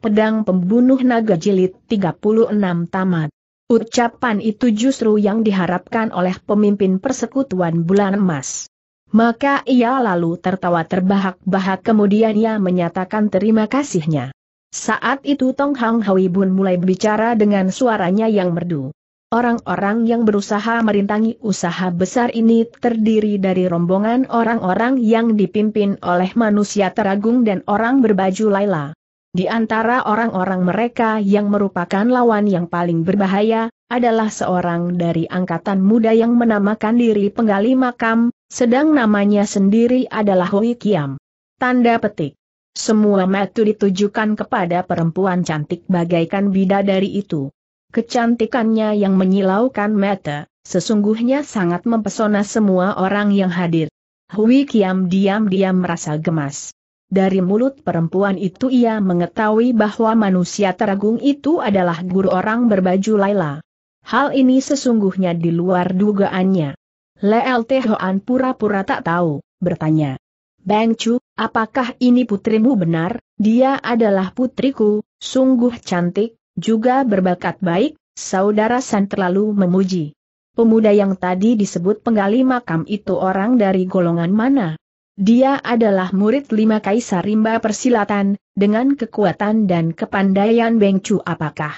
Pedang Pembunuh Naga Jilid 36 Tamat. Ucapan itu justru yang diharapkan oleh pemimpin persekutuan Bulan Emas. Maka ia lalu tertawa terbahak-bahak kemudian ia menyatakan terima kasihnya. Saat itu Tong Hang Hui Bun mulai bicara dengan suaranya yang merdu. Orang-orang yang berusaha merintangi usaha besar ini terdiri dari rombongan orang-orang yang dipimpin oleh manusia teragung dan orang berbaju Laila. Di antara orang-orang mereka yang merupakan lawan yang paling berbahaya, adalah seorang dari angkatan muda yang menamakan diri penggali makam, sedang namanya sendiri adalah Hui Kiam. Tanda petik. Semua metu ditujukan kepada perempuan cantik bagaikan bidadari itu. Kecantikannya yang menyilaukan mata, sesungguhnya sangat mempesona semua orang yang hadir. Hui Kiam diam-diam merasa gemas. Dari mulut perempuan itu ia mengetahui bahwa manusia teragung itu adalah guru orang berbaju Laila. Hal ini sesungguhnya di luar dugaannya. Lelt Hoan pura-pura tak tahu, bertanya. Bang Chu, apakah ini putrimu benar? Dia adalah putriku, sungguh cantik, juga berbakat baik, saudara San terlalu memuji. Pemuda yang tadi disebut penggali makam itu orang dari golongan mana? Dia adalah murid lima kaisar rimba persilatan, dengan kekuatan dan kepandaian bengcu apakah.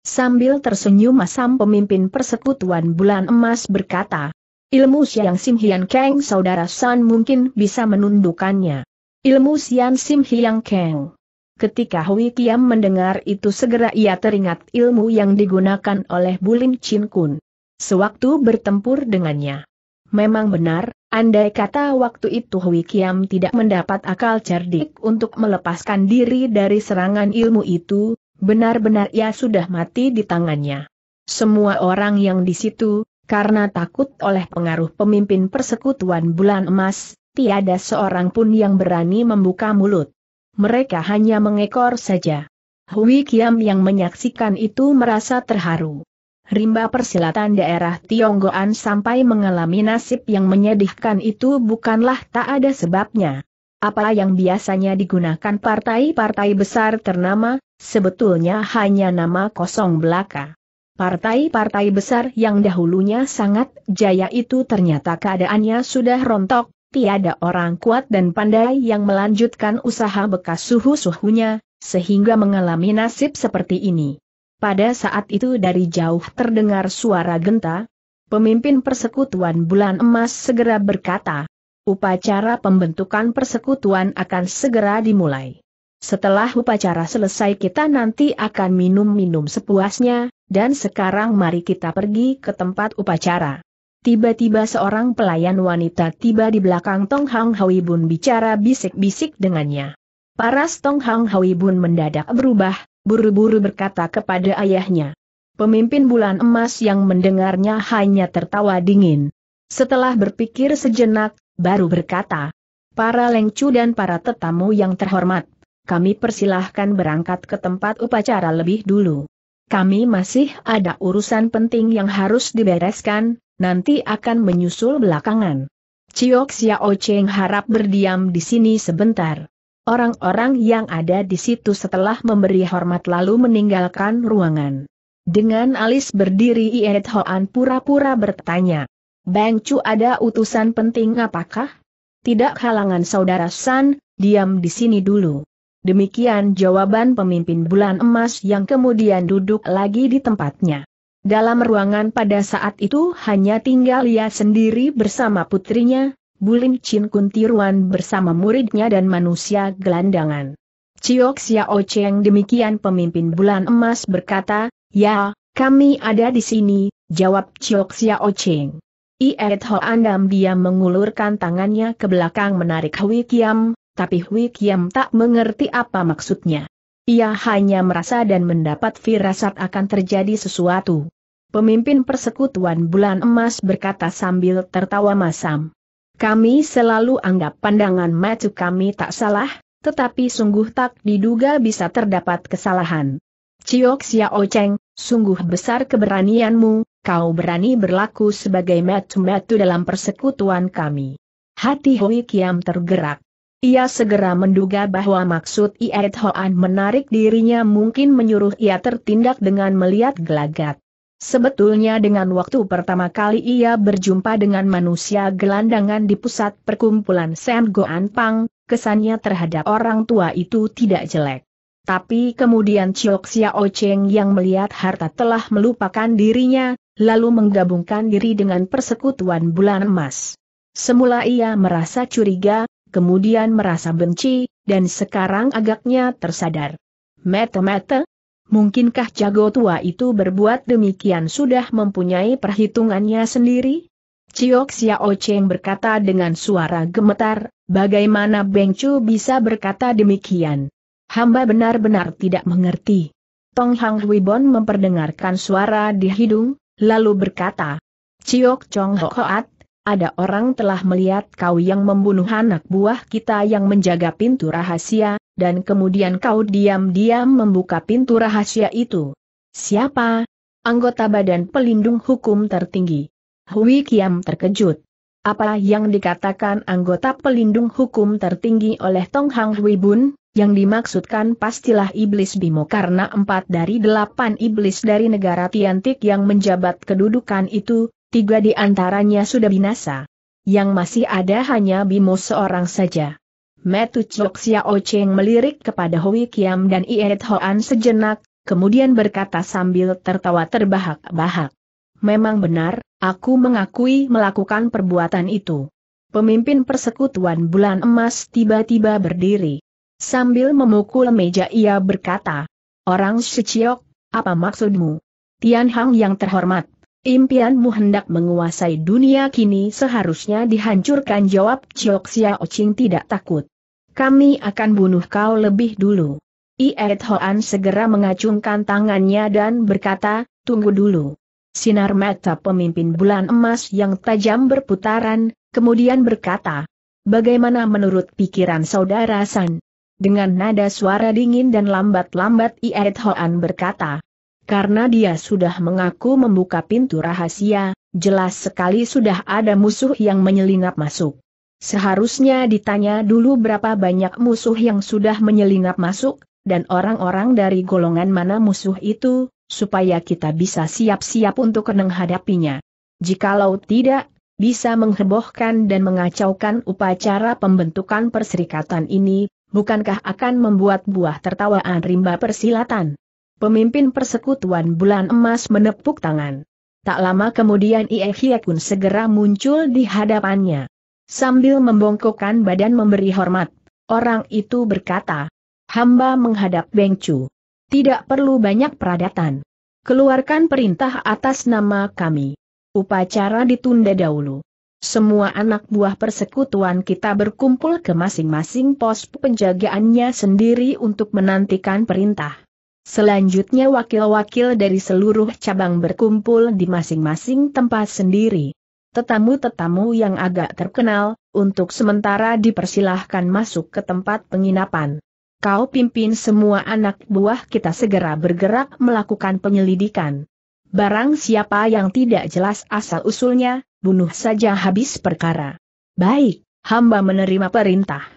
Sambil tersenyum masam pemimpin persekutuan bulan emas berkata, ilmu Siang Sim Hian keng saudara San mungkin bisa menundukkannya. Ilmu Siang Sim Hian keng. Ketika Hui Kiam mendengar itu segera ia teringat ilmu yang digunakan oleh bulim Chin Kun. Sewaktu bertempur dengannya. Memang benar, Andai kata waktu itu Hui Kiam tidak mendapat akal cerdik untuk melepaskan diri dari serangan ilmu itu, benar-benar ia sudah mati di tangannya. Semua orang yang di situ, karena takut oleh pengaruh pemimpin persekutuan bulan emas, tiada seorang pun yang berani membuka mulut. Mereka hanya mengekor saja. Hui Kiam yang menyaksikan itu merasa terharu rimba persilatan daerah Tionggoan sampai mengalami nasib yang menyedihkan itu bukanlah tak ada sebabnya. Apa yang biasanya digunakan partai-partai besar ternama, sebetulnya hanya nama kosong belaka. Partai-partai besar yang dahulunya sangat jaya itu ternyata keadaannya sudah rontok, tiada orang kuat dan pandai yang melanjutkan usaha bekas suhu-suhunya, sehingga mengalami nasib seperti ini. Pada saat itu dari jauh terdengar suara genta. Pemimpin persekutuan bulan emas segera berkata, upacara pembentukan persekutuan akan segera dimulai. Setelah upacara selesai kita nanti akan minum-minum sepuasnya, dan sekarang mari kita pergi ke tempat upacara. Tiba-tiba seorang pelayan wanita tiba di belakang Tong Hang Hawi Bun bicara bisik-bisik dengannya. Paras Tong Hang Hawi Bun mendadak berubah, buru-buru berkata kepada ayahnya. Pemimpin bulan emas yang mendengarnya hanya tertawa dingin. Setelah berpikir sejenak, baru berkata, Para lengcu dan para tetamu yang terhormat, kami persilahkan berangkat ke tempat upacara lebih dulu. Kami masih ada urusan penting yang harus dibereskan, nanti akan menyusul belakangan. Ciok Xiao Cheng harap berdiam di sini sebentar. Orang-orang yang ada di situ setelah memberi hormat lalu meninggalkan ruangan. Dengan alis berdiri Iet Hoan pura-pura bertanya. Bang Chu ada utusan penting apakah? Tidak halangan saudara San, diam di sini dulu. Demikian jawaban pemimpin bulan emas yang kemudian duduk lagi di tempatnya. Dalam ruangan pada saat itu hanya tinggal ia sendiri bersama putrinya, Bulim Chin Kuntiruan bersama muridnya dan manusia gelandangan. Ciok Xiao Cheng demikian pemimpin bulan emas berkata, Ya, kami ada di sini, jawab Ciok Xiao Cheng. Iet Ho Andam dia mengulurkan tangannya ke belakang menarik Hui Kiam, tapi Hui Kiam tak mengerti apa maksudnya. Ia hanya merasa dan mendapat firasat akan terjadi sesuatu. Pemimpin persekutuan bulan emas berkata sambil tertawa masam. Kami selalu anggap pandangan mata kami tak salah, tetapi sungguh tak diduga bisa terdapat kesalahan. Ciok Xiao Cheng, sungguh besar keberanianmu, kau berani berlaku sebagai metu-metu dalam persekutuan kami. Hati Hui Kiam tergerak. Ia segera menduga bahwa maksud Iet Hoan menarik dirinya mungkin menyuruh ia tertindak dengan melihat gelagat. Sebetulnya dengan waktu pertama kali ia berjumpa dengan manusia gelandangan di pusat perkumpulan Sen Goan Pang, kesannya terhadap orang tua itu tidak jelek. Tapi kemudian Chiok Xiao Cheng yang melihat harta telah melupakan dirinya, lalu menggabungkan diri dengan persekutuan bulan emas. Semula ia merasa curiga, kemudian merasa benci, dan sekarang agaknya tersadar. Mete-mete, Mungkinkah jago tua itu berbuat demikian sudah mempunyai perhitungannya sendiri? Ciok Xiao Cheng berkata dengan suara gemetar, bagaimana Beng Chu bisa berkata demikian? Hamba benar-benar tidak mengerti. Tong Hang Hui Bon memperdengarkan suara di hidung, lalu berkata, Ciok Chong Hoat, ada orang telah melihat kau yang membunuh anak buah kita yang menjaga pintu rahasia, dan kemudian kau diam-diam membuka pintu rahasia itu. Siapa? Anggota Badan Pelindung Hukum Tertinggi. Hui Kiam terkejut. Apa yang dikatakan anggota pelindung hukum tertinggi oleh Tong Hang Hui Bun, yang dimaksudkan pastilah iblis Bimo karena empat dari delapan iblis dari negara Tiantik yang menjabat kedudukan itu, tiga di antaranya sudah binasa. Yang masih ada hanya Bimo seorang saja. Metu Chok Xiao Cheng melirik kepada Hui Kiam dan Iet Hoan sejenak, kemudian berkata sambil tertawa terbahak-bahak. Memang benar, aku mengakui melakukan perbuatan itu. Pemimpin persekutuan bulan emas tiba-tiba berdiri. Sambil memukul meja ia berkata, Orang Siciok, apa maksudmu? Tian Hang yang terhormat Impianmu hendak menguasai dunia kini seharusnya dihancurkan jawab Chiok Xiao Ching tidak takut. Kami akan bunuh kau lebih dulu. Iet Hoan segera mengacungkan tangannya dan berkata, tunggu dulu. Sinar mata pemimpin bulan emas yang tajam berputaran, kemudian berkata, bagaimana menurut pikiran saudara San? Dengan nada suara dingin dan lambat-lambat Iet Hoan berkata, karena dia sudah mengaku membuka pintu rahasia, jelas sekali sudah ada musuh yang menyelinap masuk. Seharusnya ditanya dulu berapa banyak musuh yang sudah menyelinap masuk, dan orang-orang dari golongan mana musuh itu, supaya kita bisa siap-siap untuk menghadapinya. Jikalau tidak, bisa menghebohkan dan mengacaukan upacara pembentukan perserikatan ini, bukankah akan membuat buah tertawaan rimba persilatan? pemimpin persekutuan bulan emas menepuk tangan. Tak lama kemudian Ie Hiekun segera muncul di hadapannya. Sambil membongkokkan badan memberi hormat, orang itu berkata, hamba menghadap Bengcu. Tidak perlu banyak peradatan. Keluarkan perintah atas nama kami. Upacara ditunda dahulu. Semua anak buah persekutuan kita berkumpul ke masing-masing pos penjagaannya sendiri untuk menantikan perintah. Selanjutnya wakil-wakil dari seluruh cabang berkumpul di masing-masing tempat sendiri. Tetamu-tetamu yang agak terkenal, untuk sementara dipersilahkan masuk ke tempat penginapan. Kau pimpin semua anak buah kita segera bergerak melakukan penyelidikan. Barang siapa yang tidak jelas asal-usulnya, bunuh saja habis perkara. Baik, hamba menerima perintah.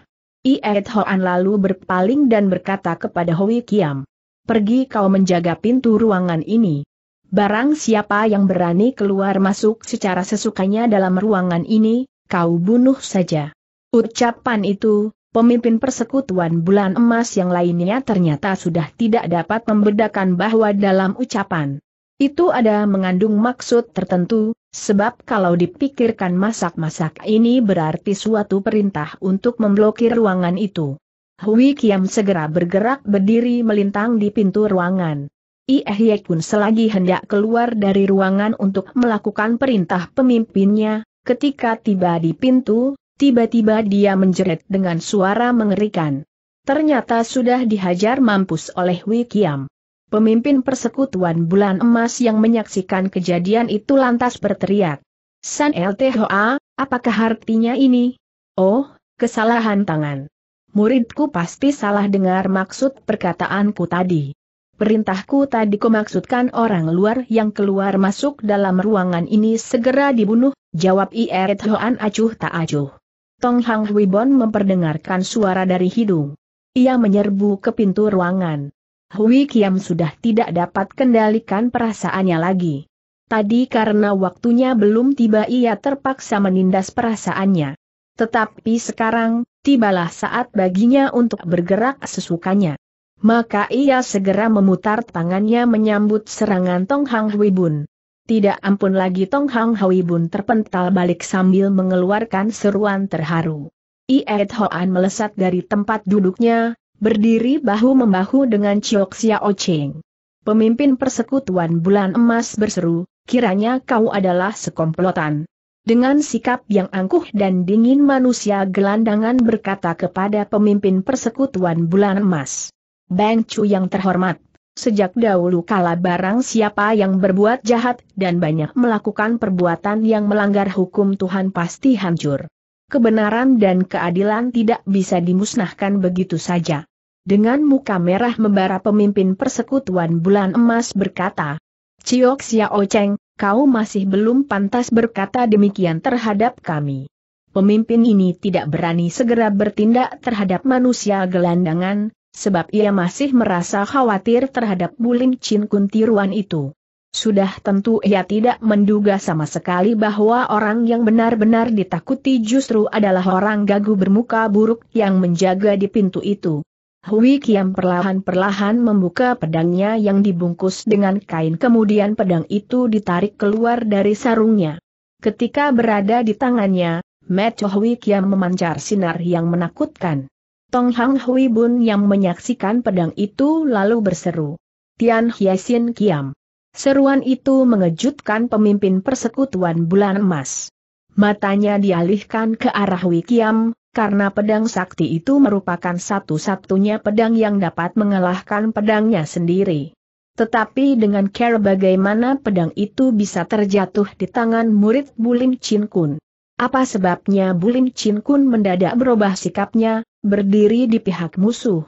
Iet Hoan lalu berpaling dan berkata kepada Hui Kiam pergi kau menjaga pintu ruangan ini. Barang siapa yang berani keluar masuk secara sesukanya dalam ruangan ini, kau bunuh saja. Ucapan itu, pemimpin persekutuan bulan emas yang lainnya ternyata sudah tidak dapat membedakan bahwa dalam ucapan itu ada mengandung maksud tertentu, sebab kalau dipikirkan masak-masak ini berarti suatu perintah untuk memblokir ruangan itu. Hui Kiam segera bergerak berdiri melintang di pintu ruangan. Ie pun selagi hendak keluar dari ruangan untuk melakukan perintah pemimpinnya, ketika tiba di pintu, tiba-tiba dia menjerit dengan suara mengerikan. Ternyata sudah dihajar mampus oleh Hui Kiam. Pemimpin persekutuan bulan emas yang menyaksikan kejadian itu lantas berteriak. San LTHA, apakah artinya ini? Oh, kesalahan tangan muridku pasti salah dengar maksud perkataanku tadi. Perintahku tadi kumaksudkan orang luar yang keluar masuk dalam ruangan ini segera dibunuh, jawab Ieret Hoan acuh tak acuh. Tong Hang Bon memperdengarkan suara dari hidung. Ia menyerbu ke pintu ruangan. Hui Kiam sudah tidak dapat kendalikan perasaannya lagi. Tadi karena waktunya belum tiba ia terpaksa menindas perasaannya. Tetapi sekarang, tibalah saat baginya untuk bergerak sesukanya. Maka ia segera memutar tangannya menyambut serangan Tong Hang Hui Bun. Tidak ampun lagi Tong Hang Hui Bun terpental balik sambil mengeluarkan seruan terharu. Iet Hoan melesat dari tempat duduknya, berdiri bahu-membahu dengan Chiok Xiao Cheng. Pemimpin persekutuan bulan emas berseru, kiranya kau adalah sekomplotan. Dengan sikap yang angkuh dan dingin manusia gelandangan berkata kepada pemimpin persekutuan bulan emas. Bang Chu yang terhormat, sejak dahulu kala barang siapa yang berbuat jahat dan banyak melakukan perbuatan yang melanggar hukum Tuhan pasti hancur. Kebenaran dan keadilan tidak bisa dimusnahkan begitu saja. Dengan muka merah membara pemimpin persekutuan bulan emas berkata, Ciok Xiao Cheng, kau masih belum pantas berkata demikian terhadap kami. Pemimpin ini tidak berani segera bertindak terhadap manusia gelandangan, sebab ia masih merasa khawatir terhadap bulim Chin Kun tiruan itu. Sudah tentu ia tidak menduga sama sekali bahwa orang yang benar-benar ditakuti justru adalah orang gagu bermuka buruk yang menjaga di pintu itu. Hui Kiam perlahan-perlahan membuka pedangnya yang dibungkus dengan kain kemudian pedang itu ditarik keluar dari sarungnya. Ketika berada di tangannya, Mecho Hui Kiam memancar sinar yang menakutkan. Tong Hang Hui Bun yang menyaksikan pedang itu lalu berseru. Tian Hyesin Kiam. Seruan itu mengejutkan pemimpin persekutuan bulan emas. Matanya dialihkan ke arah Hui Kiam, karena pedang sakti itu merupakan satu-satunya pedang yang dapat mengalahkan pedangnya sendiri. Tetapi dengan care bagaimana pedang itu bisa terjatuh di tangan murid Bulim Chin Kun. Apa sebabnya Bulim Chin Kun mendadak berubah sikapnya, berdiri di pihak musuh?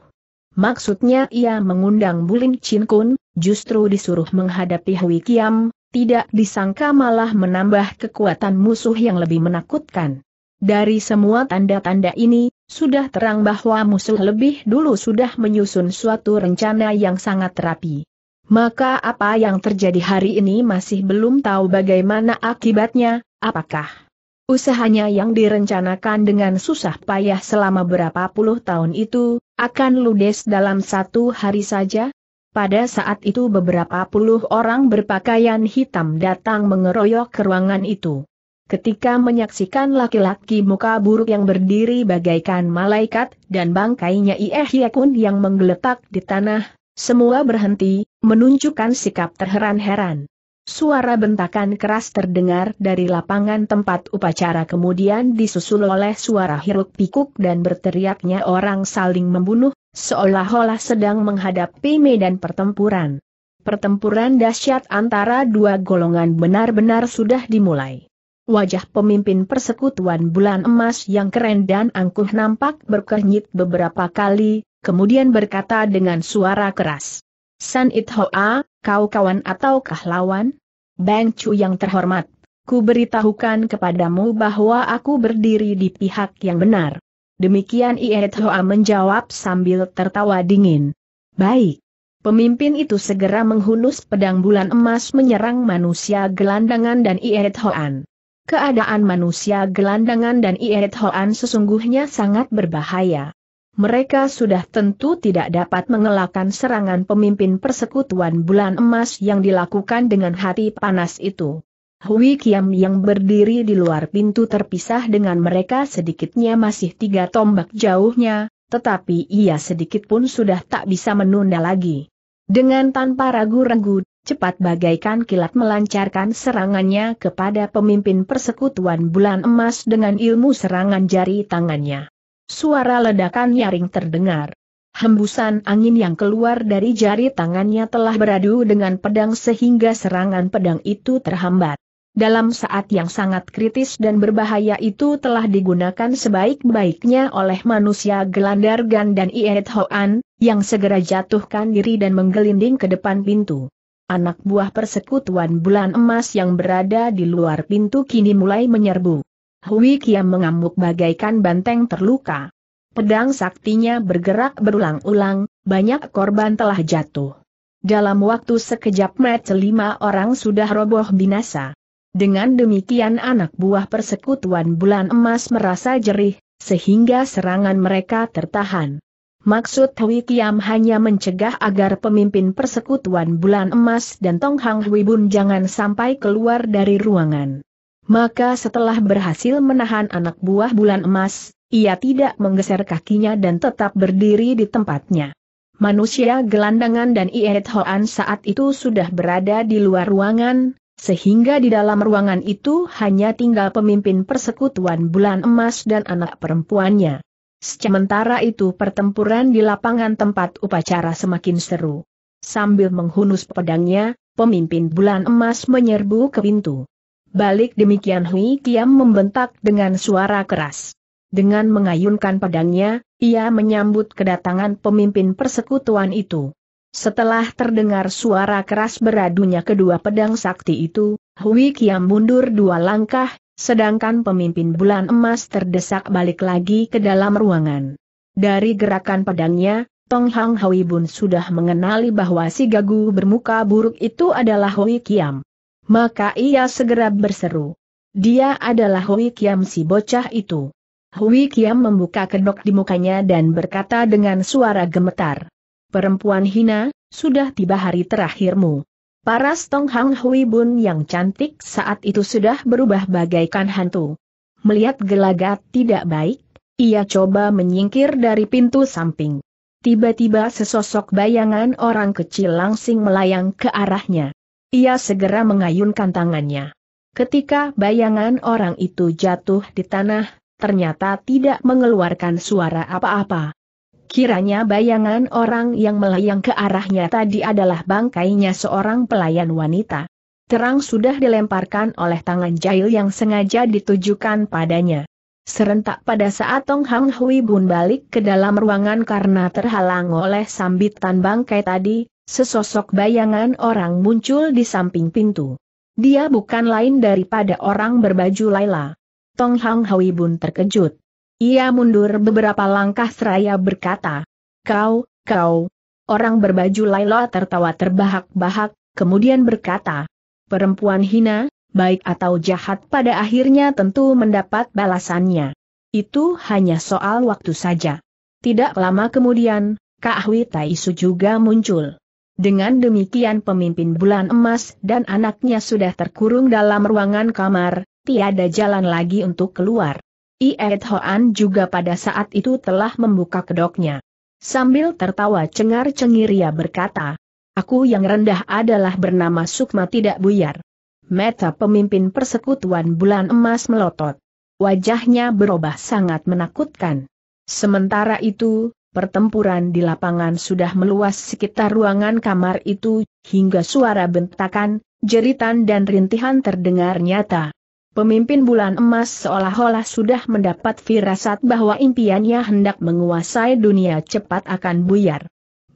Maksudnya ia mengundang Bulim Chin Kun, justru disuruh menghadapi Hui Kiam, tidak disangka malah menambah kekuatan musuh yang lebih menakutkan. Dari semua tanda-tanda ini, sudah terang bahwa musuh lebih dulu sudah menyusun suatu rencana yang sangat rapi. Maka apa yang terjadi hari ini masih belum tahu bagaimana akibatnya, apakah usahanya yang direncanakan dengan susah payah selama berapa puluh tahun itu, akan ludes dalam satu hari saja? Pada saat itu beberapa puluh orang berpakaian hitam datang mengeroyok ke ruangan itu. Ketika menyaksikan laki-laki muka buruk yang berdiri bagaikan malaikat, dan bangkainya Ieh Yakun yang menggeletak di tanah, semua berhenti, menunjukkan sikap terheran-heran. Suara bentakan keras terdengar dari lapangan tempat upacara kemudian disusul oleh suara hiruk pikuk dan berteriaknya orang saling membunuh, seolah-olah sedang menghadapi medan pertempuran. Pertempuran dahsyat antara dua golongan benar-benar sudah dimulai. Wajah pemimpin persekutuan bulan emas yang keren dan angkuh nampak berkernyit beberapa kali, kemudian berkata dengan suara keras. San It Hoa, kau kawan ataukah lawan? Bang Chu yang terhormat, ku beritahukan kepadamu bahwa aku berdiri di pihak yang benar. Demikian Iet Hoa menjawab sambil tertawa dingin. Baik. Pemimpin itu segera menghunus pedang bulan emas menyerang manusia gelandangan dan Iet Hoan keadaan manusia gelandangan dan Ieret Hoan sesungguhnya sangat berbahaya. Mereka sudah tentu tidak dapat mengelakkan serangan pemimpin persekutuan bulan emas yang dilakukan dengan hati panas itu. Hui Kiam yang berdiri di luar pintu terpisah dengan mereka sedikitnya masih tiga tombak jauhnya, tetapi ia sedikit pun sudah tak bisa menunda lagi. Dengan tanpa ragu-ragu cepat bagaikan kilat melancarkan serangannya kepada pemimpin persekutuan bulan emas dengan ilmu serangan jari tangannya. Suara ledakan nyaring terdengar. Hembusan angin yang keluar dari jari tangannya telah beradu dengan pedang sehingga serangan pedang itu terhambat. Dalam saat yang sangat kritis dan berbahaya itu telah digunakan sebaik-baiknya oleh manusia Gelandargan dan Iet Hoan, yang segera jatuhkan diri dan menggelinding ke depan pintu anak buah persekutuan bulan emas yang berada di luar pintu kini mulai menyerbu. Hui Kiam mengamuk bagaikan banteng terluka. Pedang saktinya bergerak berulang-ulang, banyak korban telah jatuh. Dalam waktu sekejap mata lima orang sudah roboh binasa. Dengan demikian anak buah persekutuan bulan emas merasa jerih, sehingga serangan mereka tertahan. Maksud Hui Kiam hanya mencegah agar pemimpin persekutuan bulan emas dan Tong Hang Hui Bun jangan sampai keluar dari ruangan. Maka setelah berhasil menahan anak buah bulan emas, ia tidak menggeser kakinya dan tetap berdiri di tempatnya. Manusia gelandangan dan Iet Hoan saat itu sudah berada di luar ruangan, sehingga di dalam ruangan itu hanya tinggal pemimpin persekutuan bulan emas dan anak perempuannya. Sementara itu pertempuran di lapangan tempat upacara semakin seru. Sambil menghunus pedangnya, pemimpin bulan emas menyerbu ke pintu. Balik demikian Hui Kiam membentak dengan suara keras. Dengan mengayunkan pedangnya, ia menyambut kedatangan pemimpin persekutuan itu. Setelah terdengar suara keras beradunya kedua pedang sakti itu, Hui Kiam mundur dua langkah, Sedangkan pemimpin bulan emas terdesak balik lagi ke dalam ruangan. Dari gerakan pedangnya, Tong Hang Hui Bun sudah mengenali bahwa si gagu bermuka buruk itu adalah Hui Kiam. Maka ia segera berseru. Dia adalah Hui Kiam si bocah itu. Hui Kiam membuka kedok di mukanya dan berkata dengan suara gemetar. Perempuan hina, sudah tiba hari terakhirmu. Paras Tong Hang Hui Bun yang cantik saat itu sudah berubah bagaikan hantu. Melihat gelagat tidak baik, ia coba menyingkir dari pintu samping. Tiba-tiba sesosok bayangan orang kecil langsing melayang ke arahnya. Ia segera mengayunkan tangannya. Ketika bayangan orang itu jatuh di tanah, ternyata tidak mengeluarkan suara apa-apa. Kiranya bayangan orang yang melayang ke arahnya tadi adalah bangkainya seorang pelayan wanita. Terang sudah dilemparkan oleh tangan jahil yang sengaja ditujukan padanya. Serentak pada saat Tong Hang Hui Bun balik ke dalam ruangan karena terhalang oleh sambitan bangkai tadi, sesosok bayangan orang muncul di samping pintu. Dia bukan lain daripada orang berbaju Laila. Tong Hang Hui Bun terkejut. Ia mundur beberapa langkah seraya berkata, Kau, kau. Orang berbaju Laila tertawa terbahak-bahak, kemudian berkata, Perempuan hina, baik atau jahat pada akhirnya tentu mendapat balasannya. Itu hanya soal waktu saja. Tidak lama kemudian, Kak Hui Taisu juga muncul. Dengan demikian pemimpin bulan emas dan anaknya sudah terkurung dalam ruangan kamar, tiada jalan lagi untuk keluar. Iet Hoan juga pada saat itu telah membuka kedoknya. Sambil tertawa cengar-cengir ia berkata, Aku yang rendah adalah bernama Sukma tidak buyar. Meta pemimpin persekutuan bulan emas melotot. Wajahnya berubah sangat menakutkan. Sementara itu, pertempuran di lapangan sudah meluas sekitar ruangan kamar itu, hingga suara bentakan, jeritan dan rintihan terdengar nyata. Pemimpin bulan emas seolah-olah sudah mendapat firasat bahwa impiannya hendak menguasai dunia cepat akan buyar.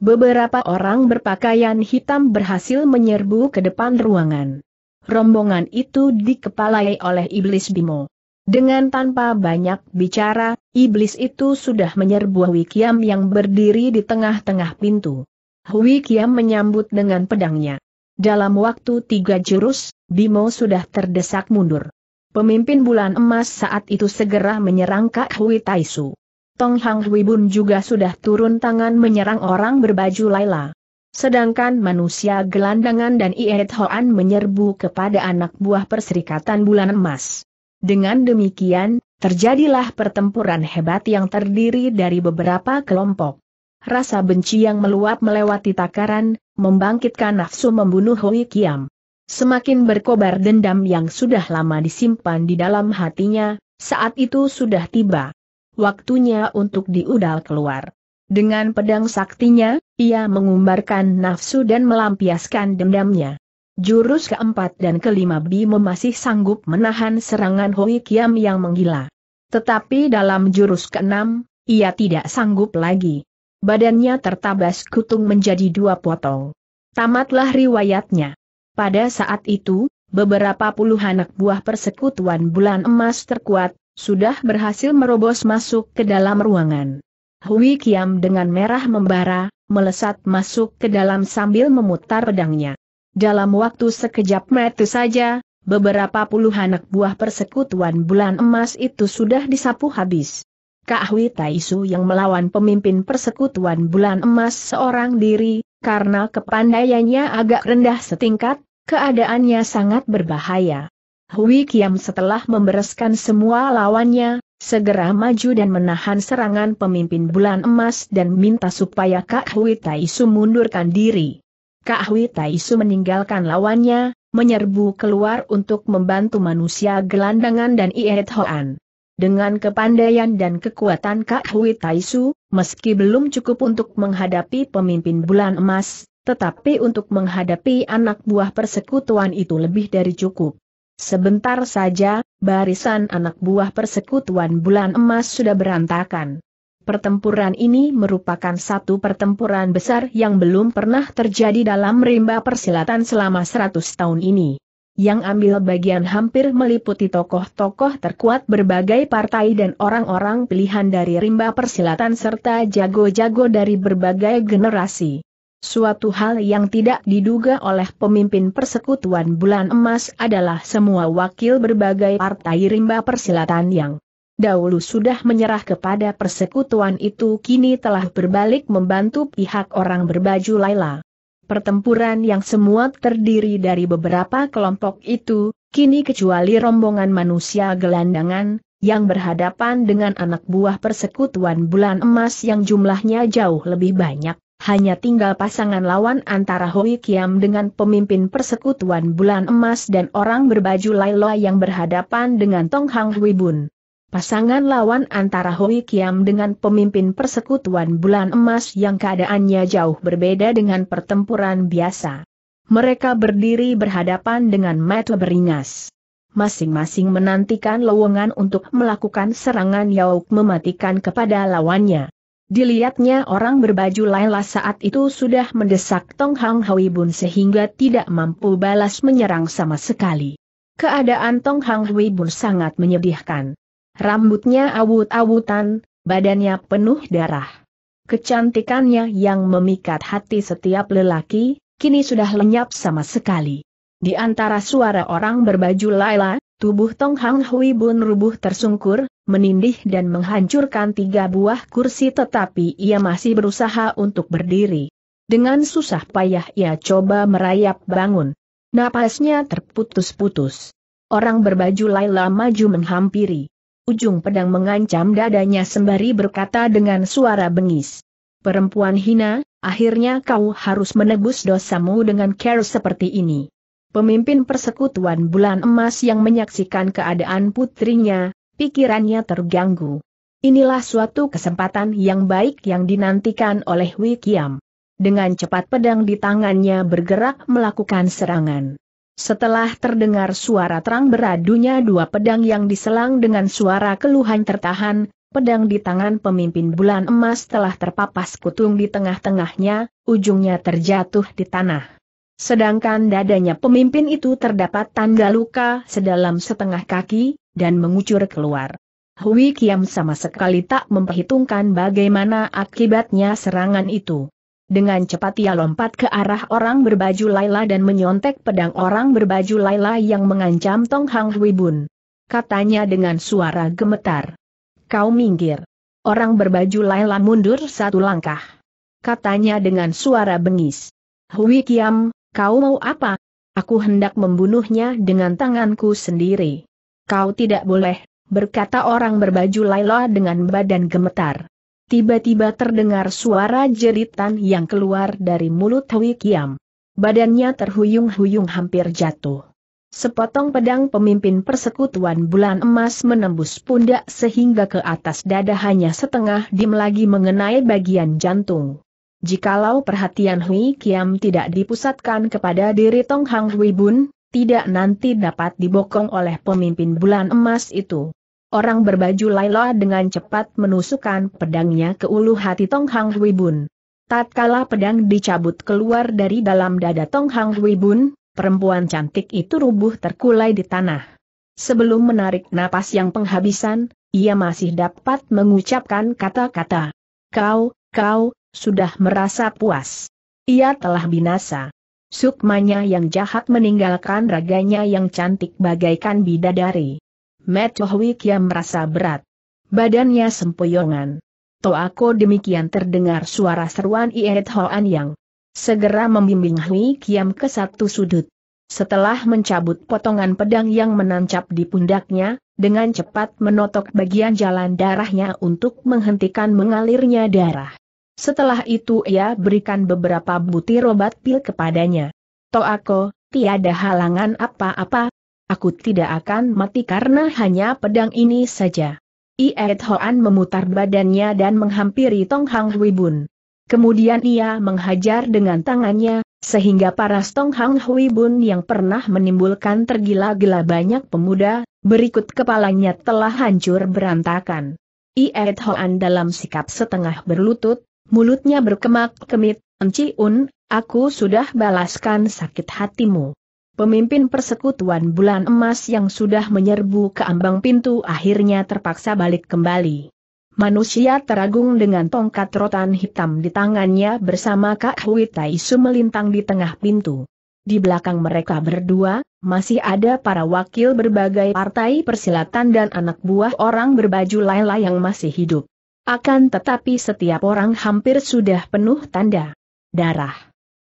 Beberapa orang berpakaian hitam berhasil menyerbu ke depan ruangan. Rombongan itu dikepalai oleh Iblis Bimo. Dengan tanpa banyak bicara, Iblis itu sudah menyerbu Hui Kiam yang berdiri di tengah-tengah pintu. Hui Kiam menyambut dengan pedangnya. Dalam waktu tiga jurus, Bimo sudah terdesak mundur. Pemimpin bulan emas saat itu segera menyerang Kak Hui Taisu. Tong Hang Hui Bun juga sudah turun tangan menyerang orang berbaju Laila. Sedangkan manusia gelandangan dan Iet Hoan menyerbu kepada anak buah perserikatan bulan emas. Dengan demikian, terjadilah pertempuran hebat yang terdiri dari beberapa kelompok. Rasa benci yang meluap melewati takaran, membangkitkan nafsu membunuh Hui Kiam. Semakin berkobar dendam yang sudah lama disimpan di dalam hatinya, saat itu sudah tiba. Waktunya untuk diudal keluar. Dengan pedang saktinya, ia mengumbarkan nafsu dan melampiaskan dendamnya. Jurus keempat dan kelima Bimo masih sanggup menahan serangan Hoi Kiam yang menggila. Tetapi dalam jurus keenam, ia tidak sanggup lagi. Badannya tertabas kutung menjadi dua potong. Tamatlah riwayatnya. Pada saat itu, beberapa puluh anak buah persekutuan bulan emas terkuat, sudah berhasil merobos masuk ke dalam ruangan. Hui Kiam dengan merah membara, melesat masuk ke dalam sambil memutar pedangnya. Dalam waktu sekejap mata saja, beberapa puluh anak buah persekutuan bulan emas itu sudah disapu habis. Kak Hui Taisu yang melawan pemimpin persekutuan bulan emas seorang diri, karena kepandaiannya agak rendah setingkat, keadaannya sangat berbahaya. Hui Kiam setelah membereskan semua lawannya, segera maju dan menahan serangan pemimpin bulan emas dan minta supaya Kak Hui Taisu mundurkan diri. Kak Hui Taisu meninggalkan lawannya, menyerbu keluar untuk membantu manusia gelandangan dan Iet Hoan. Dengan kepandaian dan kekuatan Kak Hui Taisu, meski belum cukup untuk menghadapi pemimpin bulan emas, tetapi untuk menghadapi anak buah persekutuan itu lebih dari cukup. Sebentar saja, barisan anak buah persekutuan bulan emas sudah berantakan. Pertempuran ini merupakan satu pertempuran besar yang belum pernah terjadi dalam rimba persilatan selama 100 tahun ini yang ambil bagian hampir meliputi tokoh-tokoh terkuat berbagai partai dan orang-orang pilihan dari rimba persilatan serta jago-jago dari berbagai generasi. Suatu hal yang tidak diduga oleh pemimpin persekutuan bulan emas adalah semua wakil berbagai partai rimba persilatan yang dahulu sudah menyerah kepada persekutuan itu kini telah berbalik membantu pihak orang berbaju Laila. Pertempuran yang semua terdiri dari beberapa kelompok itu, kini kecuali rombongan manusia gelandangan, yang berhadapan dengan anak buah persekutuan bulan emas yang jumlahnya jauh lebih banyak, hanya tinggal pasangan lawan antara Hoi Kiam dengan pemimpin persekutuan bulan emas dan orang berbaju Laila yang berhadapan dengan Tong Hang Hui Bun. Pasangan lawan antara Hui Kiam dengan pemimpin persekutuan bulan emas yang keadaannya jauh berbeda dengan pertempuran biasa. Mereka berdiri berhadapan dengan mata beringas. Masing-masing menantikan lowongan untuk melakukan serangan Yauk mematikan kepada lawannya. Dilihatnya orang berbaju laila saat itu sudah mendesak Tong Hang Hui Bun sehingga tidak mampu balas menyerang sama sekali. Keadaan Tong Hang Hui Bun sangat menyedihkan. Rambutnya awut-awutan, badannya penuh darah. Kecantikannya yang memikat hati setiap lelaki, kini sudah lenyap sama sekali. Di antara suara orang berbaju Laila, tubuh Tong Hang Hui Bun rubuh tersungkur, menindih dan menghancurkan tiga buah kursi tetapi ia masih berusaha untuk berdiri. Dengan susah payah ia coba merayap bangun. Napasnya terputus-putus. Orang berbaju Laila maju menghampiri ujung pedang mengancam dadanya sembari berkata dengan suara bengis. Perempuan hina, akhirnya kau harus menebus dosamu dengan care seperti ini. Pemimpin persekutuan bulan emas yang menyaksikan keadaan putrinya, pikirannya terganggu. Inilah suatu kesempatan yang baik yang dinantikan oleh Wikiam. Dengan cepat pedang di tangannya bergerak melakukan serangan. Setelah terdengar suara terang beradunya dua pedang yang diselang dengan suara keluhan tertahan, pedang di tangan pemimpin bulan emas telah terpapas kutung di tengah-tengahnya, ujungnya terjatuh di tanah. Sedangkan dadanya pemimpin itu terdapat tanda luka sedalam setengah kaki, dan mengucur keluar. Hui Kiam sama sekali tak memperhitungkan bagaimana akibatnya serangan itu. Dengan cepat ia lompat ke arah orang berbaju Laila dan menyontek pedang orang berbaju Laila yang mengancam Tong Hang Hui Bun. Katanya dengan suara gemetar. Kau minggir. Orang berbaju Laila mundur satu langkah. Katanya dengan suara bengis. Hui Kiam, kau mau apa? Aku hendak membunuhnya dengan tanganku sendiri. Kau tidak boleh, berkata orang berbaju Laila dengan badan gemetar tiba-tiba terdengar suara jeritan yang keluar dari mulut Hui Kiam. Badannya terhuyung-huyung hampir jatuh. Sepotong pedang pemimpin persekutuan bulan emas menembus pundak sehingga ke atas dada hanya setengah dim lagi mengenai bagian jantung. Jikalau perhatian Hui Kiam tidak dipusatkan kepada diri Tong Hang Hui Bun, tidak nanti dapat dibokong oleh pemimpin bulan emas itu. Orang berbaju Laila dengan cepat menusukkan pedangnya ke ulu hati Tong Hang Bun. Tatkala pedang dicabut keluar dari dalam dada Tong Hang Bun, perempuan cantik itu rubuh terkulai di tanah. Sebelum menarik napas yang penghabisan, ia masih dapat mengucapkan kata-kata. Kau, kau, sudah merasa puas. Ia telah binasa. Sukmanya yang jahat meninggalkan raganya yang cantik bagaikan bidadari. Matt yang merasa berat. Badannya sempoyongan. Toako demikian terdengar suara seruan Iet Hoan Yang. Segera membimbing Hui Kiam ke satu sudut. Setelah mencabut potongan pedang yang menancap di pundaknya, dengan cepat menotok bagian jalan darahnya untuk menghentikan mengalirnya darah. Setelah itu ia berikan beberapa butir obat pil kepadanya. Toako, tiada halangan apa-apa, Aku tidak akan mati karena hanya pedang ini saja. Iet Hoan memutar badannya dan menghampiri Tong Hang Hui Bun. Kemudian ia menghajar dengan tangannya, sehingga para Tong Hang Hui Bun yang pernah menimbulkan tergila-gila banyak pemuda, berikut kepalanya telah hancur berantakan. Iet Hoan dalam sikap setengah berlutut, mulutnya berkemak-kemit, Un, aku sudah balaskan sakit hatimu. Pemimpin persekutuan bulan emas yang sudah menyerbu ke ambang pintu akhirnya terpaksa balik kembali. Manusia teragung dengan tongkat rotan hitam di tangannya bersama Kak Hui Taisu melintang di tengah pintu. Di belakang mereka berdua, masih ada para wakil berbagai partai persilatan dan anak buah orang berbaju laila yang masih hidup. Akan tetapi setiap orang hampir sudah penuh tanda darah.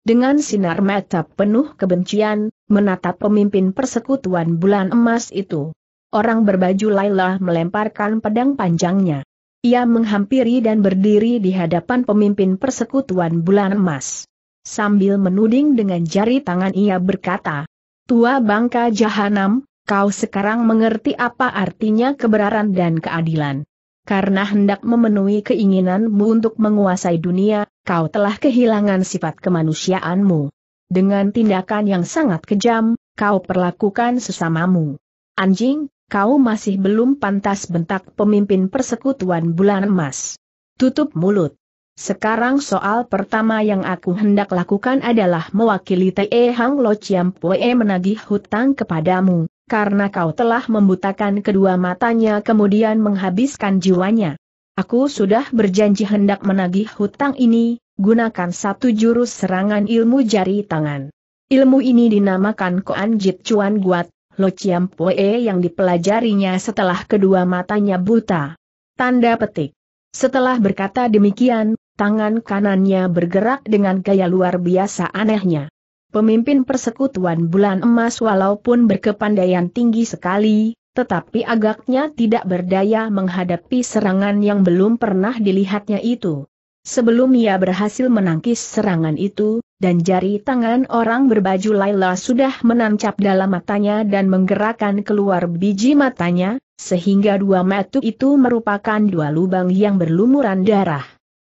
Dengan sinar mata penuh kebencian, menatap pemimpin persekutuan bulan emas itu. Orang berbaju Laila melemparkan pedang panjangnya. Ia menghampiri dan berdiri di hadapan pemimpin persekutuan bulan emas. Sambil menuding dengan jari tangan ia berkata, Tua bangka jahanam, kau sekarang mengerti apa artinya keberaran dan keadilan. Karena hendak memenuhi keinginanmu untuk menguasai dunia, kau telah kehilangan sifat kemanusiaanmu. Dengan tindakan yang sangat kejam, kau perlakukan sesamamu. Anjing, kau masih belum pantas bentak pemimpin persekutuan bulan emas. Tutup mulut. Sekarang soal pertama yang aku hendak lakukan adalah mewakili Te Hang Lo Chiam Pue menagih hutang kepadamu, karena kau telah membutakan kedua matanya kemudian menghabiskan jiwanya. Aku sudah berjanji hendak menagih hutang ini, Gunakan satu jurus serangan ilmu jari tangan. Ilmu ini dinamakan Koan Jit Chuan Guat, Lo Chiam Poe yang dipelajarinya setelah kedua matanya buta. Tanda petik. Setelah berkata demikian, tangan kanannya bergerak dengan gaya luar biasa anehnya. Pemimpin persekutuan bulan emas walaupun berkepandaian tinggi sekali, tetapi agaknya tidak berdaya menghadapi serangan yang belum pernah dilihatnya itu. Sebelum ia berhasil menangkis serangan itu, dan jari tangan orang berbaju Laila sudah menancap dalam matanya dan menggerakkan keluar biji matanya, sehingga dua metu itu merupakan dua lubang yang berlumuran darah.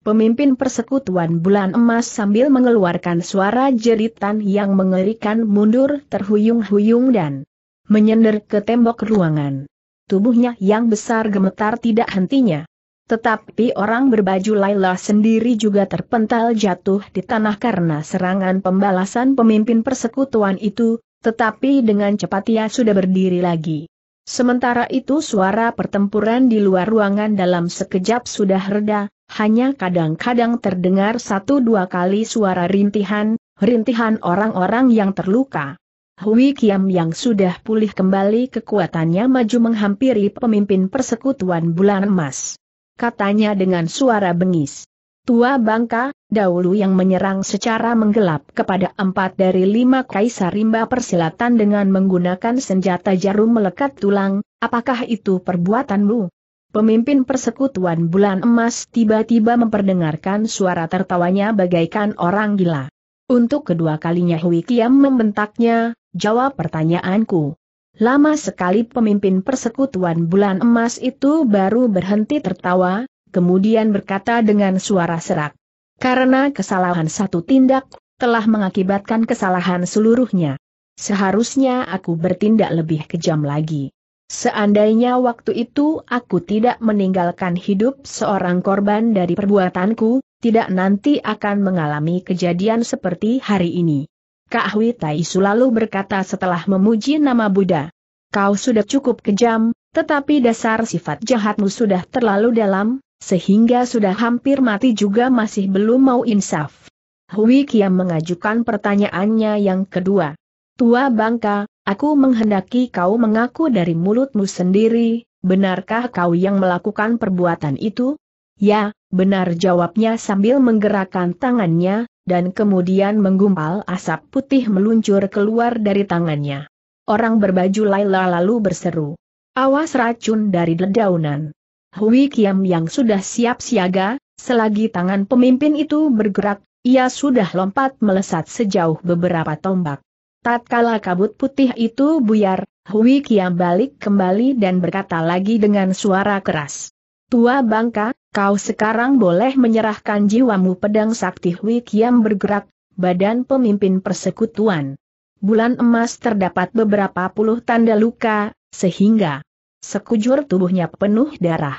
Pemimpin persekutuan bulan emas sambil mengeluarkan suara jeritan yang mengerikan mundur terhuyung-huyung dan menyender ke tembok ruangan. Tubuhnya yang besar gemetar tidak hentinya. Tetapi orang berbaju Laila sendiri juga terpental jatuh di tanah karena serangan pembalasan pemimpin persekutuan itu, tetapi dengan cepat ia sudah berdiri lagi. Sementara itu suara pertempuran di luar ruangan dalam sekejap sudah reda, hanya kadang-kadang terdengar satu dua kali suara rintihan, rintihan orang-orang yang terluka. Hui Kiam yang sudah pulih kembali kekuatannya maju menghampiri pemimpin persekutuan bulan emas katanya dengan suara bengis. Tua bangka, dahulu yang menyerang secara menggelap kepada empat dari lima kaisar rimba persilatan dengan menggunakan senjata jarum melekat tulang, apakah itu perbuatanmu? Pemimpin persekutuan bulan emas tiba-tiba memperdengarkan suara tertawanya bagaikan orang gila. Untuk kedua kalinya Hui Kiam membentaknya, jawab pertanyaanku. Lama sekali pemimpin persekutuan bulan emas itu baru berhenti tertawa, kemudian berkata dengan suara serak. Karena kesalahan satu tindak, telah mengakibatkan kesalahan seluruhnya. Seharusnya aku bertindak lebih kejam lagi. Seandainya waktu itu aku tidak meninggalkan hidup seorang korban dari perbuatanku, tidak nanti akan mengalami kejadian seperti hari ini. Kak Hui Tai selalu berkata setelah memuji nama Buddha. Kau sudah cukup kejam, tetapi dasar sifat jahatmu sudah terlalu dalam, sehingga sudah hampir mati juga masih belum mau insaf. Hui Kiam mengajukan pertanyaannya yang kedua. Tua bangka, aku menghendaki kau mengaku dari mulutmu sendiri, benarkah kau yang melakukan perbuatan itu? Ya, benar jawabnya sambil menggerakkan tangannya, dan kemudian menggumpal asap putih meluncur keluar dari tangannya. Orang berbaju Laila lalu berseru. Awas racun dari dedaunan. Hui Kiam yang sudah siap siaga, selagi tangan pemimpin itu bergerak, ia sudah lompat melesat sejauh beberapa tombak. Tatkala kabut putih itu buyar, Hui Kiam balik kembali dan berkata lagi dengan suara keras. Tua bangka, Kau sekarang boleh menyerahkan jiwamu pedang sakti Hui Kiam bergerak, badan pemimpin persekutuan. Bulan emas terdapat beberapa puluh tanda luka, sehingga sekujur tubuhnya penuh darah.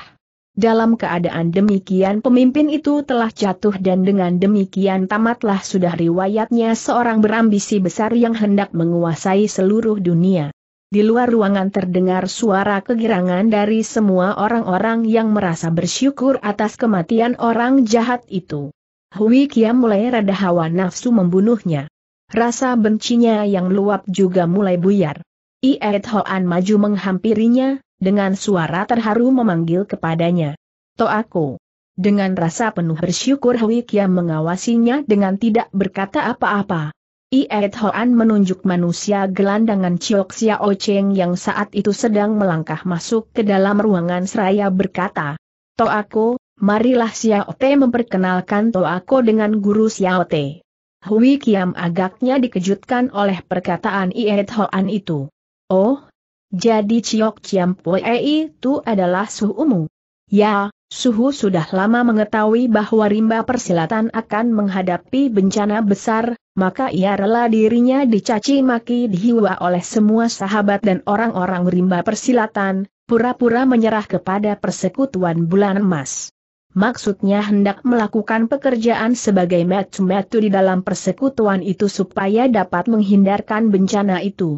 Dalam keadaan demikian pemimpin itu telah jatuh dan dengan demikian tamatlah sudah riwayatnya seorang berambisi besar yang hendak menguasai seluruh dunia. Di luar ruangan terdengar suara kegirangan dari semua orang-orang yang merasa bersyukur atas kematian orang jahat itu. Hui Kiam mulai rada hawa nafsu membunuhnya. Rasa bencinya yang luap juga mulai buyar. Iet Hoan maju menghampirinya, dengan suara terharu memanggil kepadanya. "To aku." Dengan rasa penuh bersyukur Hui Kiam mengawasinya dengan tidak berkata apa-apa. Iet Hoan menunjuk manusia gelandangan Chiok Xiao Cheng yang saat itu sedang melangkah masuk ke dalam ruangan seraya berkata, Toako, marilah Xiao Te memperkenalkan Toako dengan guru Xiao Te. Hui Kiam agaknya dikejutkan oleh perkataan Iet Hoan itu. Oh, jadi Chiok Chiam Pue itu adalah suhumu. Ya, Suhu sudah lama mengetahui bahwa rimba persilatan akan menghadapi bencana besar, maka ia rela dirinya dicaci maki dihiwa oleh semua sahabat dan orang-orang rimba persilatan, pura-pura menyerah kepada persekutuan bulan emas. Maksudnya hendak melakukan pekerjaan sebagai metu-metu di dalam persekutuan itu supaya dapat menghindarkan bencana itu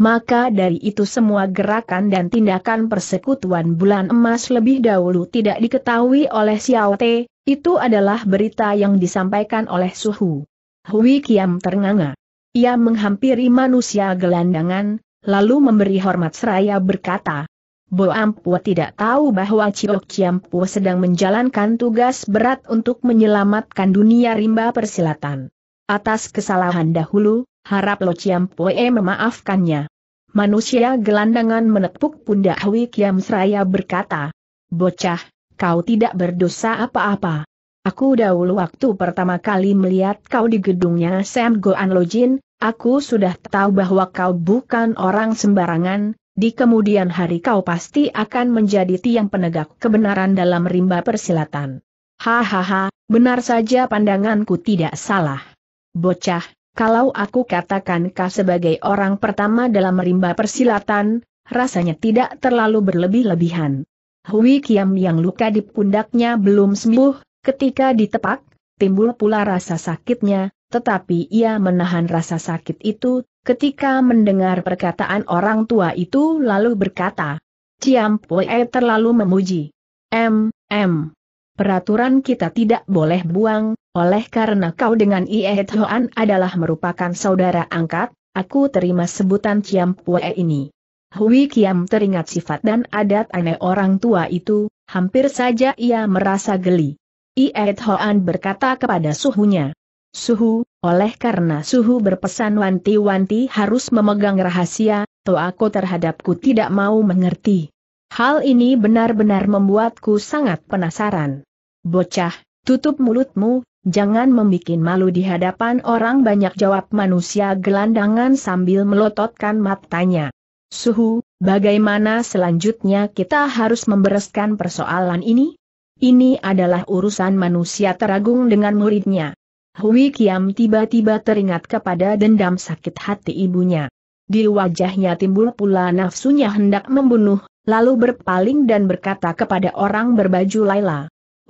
maka dari itu semua gerakan dan tindakan persekutuan bulan emas lebih dahulu tidak diketahui oleh Xiao Te, itu adalah berita yang disampaikan oleh Suhu. Hui Kiam ternganga. Ia menghampiri manusia gelandangan, lalu memberi hormat seraya berkata, Bo Ampua tidak tahu bahwa Ciok Ciampu sedang menjalankan tugas berat untuk menyelamatkan dunia rimba persilatan. Atas kesalahan dahulu, harap Lo Chiam Poe memaafkannya. Manusia gelandangan menepuk pundak Hui Kiam Seraya berkata, Bocah, kau tidak berdosa apa-apa. Aku dahulu waktu pertama kali melihat kau di gedungnya Sam Goan Lojin, aku sudah tahu bahwa kau bukan orang sembarangan, di kemudian hari kau pasti akan menjadi tiang penegak kebenaran dalam rimba persilatan. Hahaha, benar saja pandanganku tidak salah. Bocah, kalau aku katakan kau sebagai orang pertama dalam rimba persilatan, rasanya tidak terlalu berlebih-lebihan. Hui Kiam yang luka di pundaknya belum sembuh, ketika ditepak, timbul pula rasa sakitnya, tetapi ia menahan rasa sakit itu, ketika mendengar perkataan orang tua itu lalu berkata, Ciam Pue terlalu memuji. M, M. Peraturan kita tidak boleh buang, oleh karena kau dengan Ie Hoan adalah merupakan saudara angkat, aku terima sebutan Ciam Pue ini. Hui Kiam teringat sifat dan adat aneh orang tua itu, hampir saja ia merasa geli. Ie Hoan berkata kepada suhunya, Suhu, oleh karena suhu berpesan wanti-wanti harus memegang rahasia, aku terhadapku tidak mau mengerti. Hal ini benar-benar membuatku sangat penasaran. Bocah, tutup mulutmu, jangan membuat malu di hadapan orang banyak jawab manusia gelandangan sambil melototkan matanya. Suhu, bagaimana selanjutnya kita harus membereskan persoalan ini? Ini adalah urusan manusia teragung dengan muridnya. Hui Kiam tiba-tiba teringat kepada dendam sakit hati ibunya. Di wajahnya timbul pula nafsunya hendak membunuh lalu berpaling dan berkata kepada orang berbaju Laila.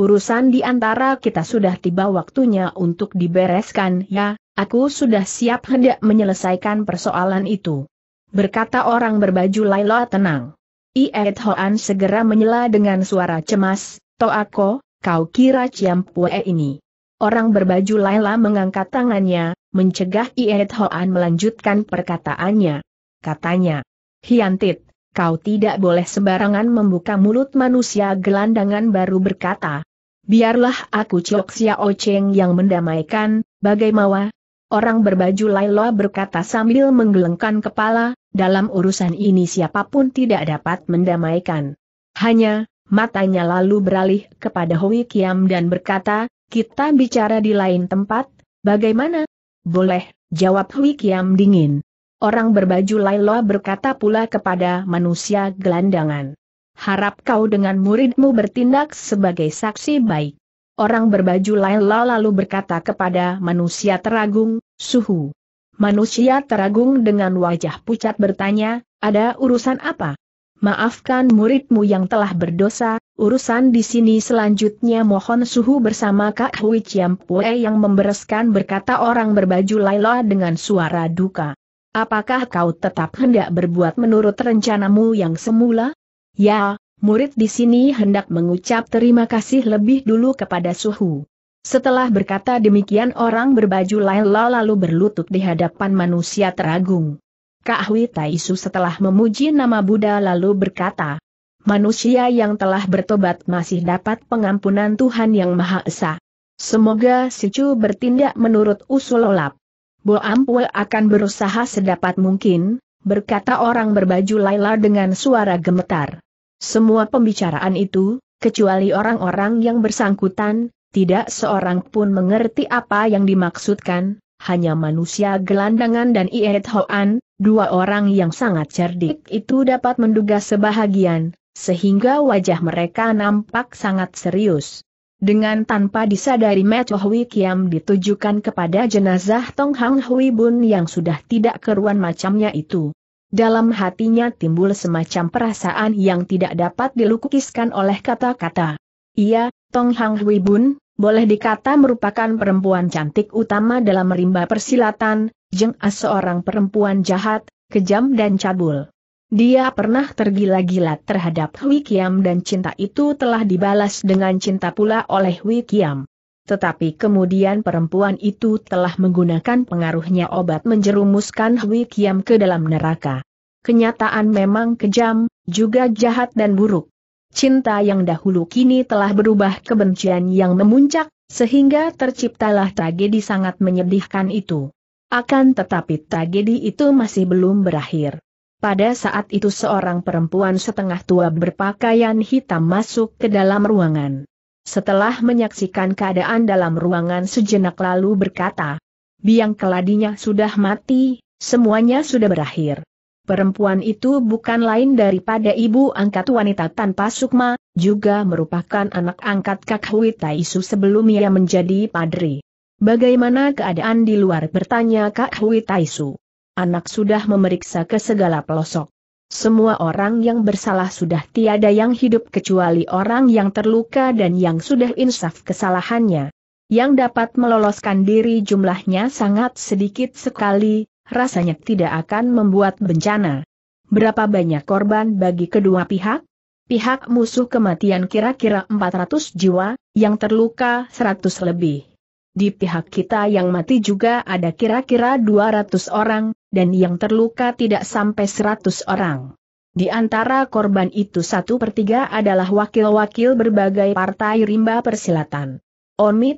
Urusan di antara kita sudah tiba waktunya untuk dibereskan ya, aku sudah siap hendak menyelesaikan persoalan itu. Berkata orang berbaju Laila tenang. Iet Hoan segera menyela dengan suara cemas, Toako, kau kira Ciampue ini. Orang berbaju Laila mengangkat tangannya, mencegah Iet Hoan melanjutkan perkataannya. Katanya, Hiantit, kau tidak boleh sembarangan membuka mulut manusia gelandangan baru berkata. Biarlah aku Chok O Cheng yang mendamaikan, Bagaimana? Orang berbaju Laila berkata sambil menggelengkan kepala, dalam urusan ini siapapun tidak dapat mendamaikan. Hanya, matanya lalu beralih kepada Hui Kiam dan berkata, kita bicara di lain tempat, bagaimana? Boleh, jawab Hui Kiam dingin. Orang berbaju Laila berkata pula kepada manusia gelandangan. Harap kau dengan muridmu bertindak sebagai saksi baik. Orang berbaju Laila lalu berkata kepada manusia teragung, Suhu. Manusia teragung dengan wajah pucat bertanya, ada urusan apa? Maafkan muridmu yang telah berdosa, urusan di sini selanjutnya mohon suhu bersama Kak Hui Pue yang membereskan berkata orang berbaju Laila dengan suara duka. Apakah kau tetap hendak berbuat menurut rencanamu yang semula? Ya, murid di sini hendak mengucap terima kasih lebih dulu kepada suhu. Setelah berkata demikian orang berbaju laila lalu berlutut di hadapan manusia teragung. Kak Hui Taisu setelah memuji nama Buddha lalu berkata, Manusia yang telah bertobat masih dapat pengampunan Tuhan Yang Maha Esa. Semoga Sicu bertindak menurut usul Olap. Bo Ampue akan berusaha sedapat mungkin, berkata orang berbaju Laila dengan suara gemetar. Semua pembicaraan itu, kecuali orang-orang yang bersangkutan, tidak seorang pun mengerti apa yang dimaksudkan, hanya manusia gelandangan dan Iet Hoan, dua orang yang sangat cerdik itu dapat menduga sebahagian, sehingga wajah mereka nampak sangat serius. Dengan tanpa disadari Mecho Hui Kiam ditujukan kepada jenazah Tong Hang Hui Bun yang sudah tidak keruan macamnya itu. Dalam hatinya timbul semacam perasaan yang tidak dapat dilukiskan oleh kata-kata. Ia, Tong Hang Hui Bun, boleh dikata merupakan perempuan cantik utama dalam rimba persilatan, jeng as seorang perempuan jahat, kejam dan cabul. Dia pernah tergila-gila terhadap Hui dan cinta itu telah dibalas dengan cinta pula oleh Hui Tetapi kemudian perempuan itu telah menggunakan pengaruhnya obat menjerumuskan Hui ke dalam neraka. Kenyataan memang kejam, juga jahat dan buruk. Cinta yang dahulu kini telah berubah kebencian yang memuncak, sehingga terciptalah tragedi sangat menyedihkan itu. Akan tetapi tragedi itu masih belum berakhir. Pada saat itu seorang perempuan setengah tua berpakaian hitam masuk ke dalam ruangan. Setelah menyaksikan keadaan dalam ruangan sejenak lalu berkata, biang keladinya sudah mati, semuanya sudah berakhir. Perempuan itu bukan lain daripada ibu angkat wanita tanpa sukma, juga merupakan anak angkat Kak Hui Taisu sebelum ia menjadi padri. Bagaimana keadaan di luar bertanya Kak Hui Taisu. Anak sudah memeriksa ke segala pelosok. Semua orang yang bersalah sudah tiada yang hidup kecuali orang yang terluka dan yang sudah insaf kesalahannya. Yang dapat meloloskan diri jumlahnya sangat sedikit sekali, rasanya tidak akan membuat bencana. Berapa banyak korban bagi kedua pihak? Pihak musuh kematian kira-kira 400 jiwa, yang terluka 100 lebih. Di pihak kita yang mati juga ada kira-kira 200 orang, dan yang terluka tidak sampai 100 orang. Di antara korban itu satu per tiga adalah wakil-wakil berbagai partai rimba persilatan. Oni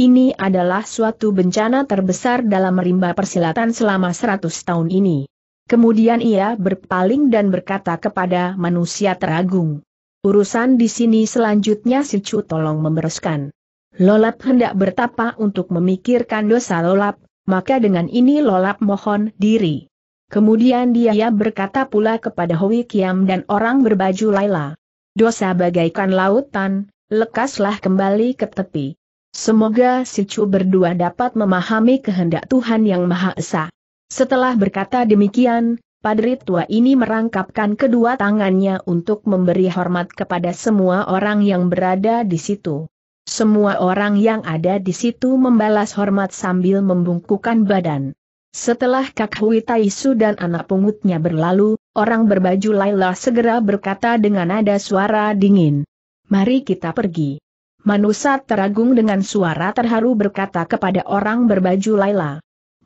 Ini adalah suatu bencana terbesar dalam rimba persilatan selama 100 tahun ini. Kemudian ia berpaling dan berkata kepada manusia teragung. Urusan di sini selanjutnya si Chu tolong membereskan. Lolap hendak bertapa untuk memikirkan dosa Lolap, maka dengan ini Lolap mohon diri. Kemudian dia berkata pula kepada Hui Kiam dan orang berbaju Laila. Dosa bagaikan lautan, lekaslah kembali ke tepi. Semoga si Chu berdua dapat memahami kehendak Tuhan Yang Maha Esa. Setelah berkata demikian, Padri tua ini merangkapkan kedua tangannya untuk memberi hormat kepada semua orang yang berada di situ. Semua orang yang ada di situ membalas hormat sambil membungkukan badan. Setelah Kak Hui Taisu dan anak pungutnya berlalu, orang berbaju Laila segera berkata dengan nada suara dingin. Mari kita pergi. Manusia teragung dengan suara terharu berkata kepada orang berbaju Laila.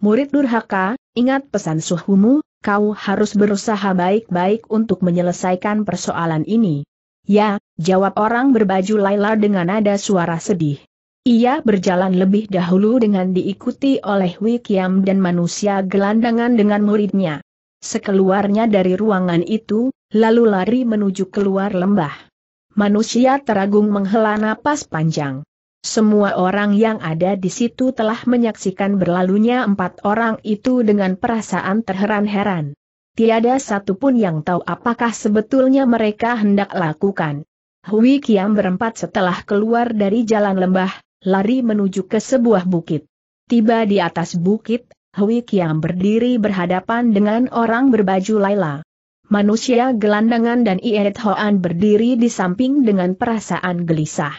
Murid durhaka, ingat pesan suhumu, kau harus berusaha baik-baik untuk menyelesaikan persoalan ini. Ya, jawab orang berbaju Laila dengan nada suara sedih. Ia berjalan lebih dahulu dengan diikuti oleh Wikiam dan manusia gelandangan dengan muridnya. Sekeluarnya dari ruangan itu, lalu lari menuju keluar lembah. Manusia teragung menghela napas panjang. Semua orang yang ada di situ telah menyaksikan berlalunya empat orang itu dengan perasaan terheran-heran tiada satupun yang tahu apakah sebetulnya mereka hendak lakukan. Hui Kiam berempat setelah keluar dari jalan lembah, lari menuju ke sebuah bukit. Tiba di atas bukit, Hui Kiam berdiri berhadapan dengan orang berbaju Laila. Manusia gelandangan dan Ieret Hoan berdiri di samping dengan perasaan gelisah.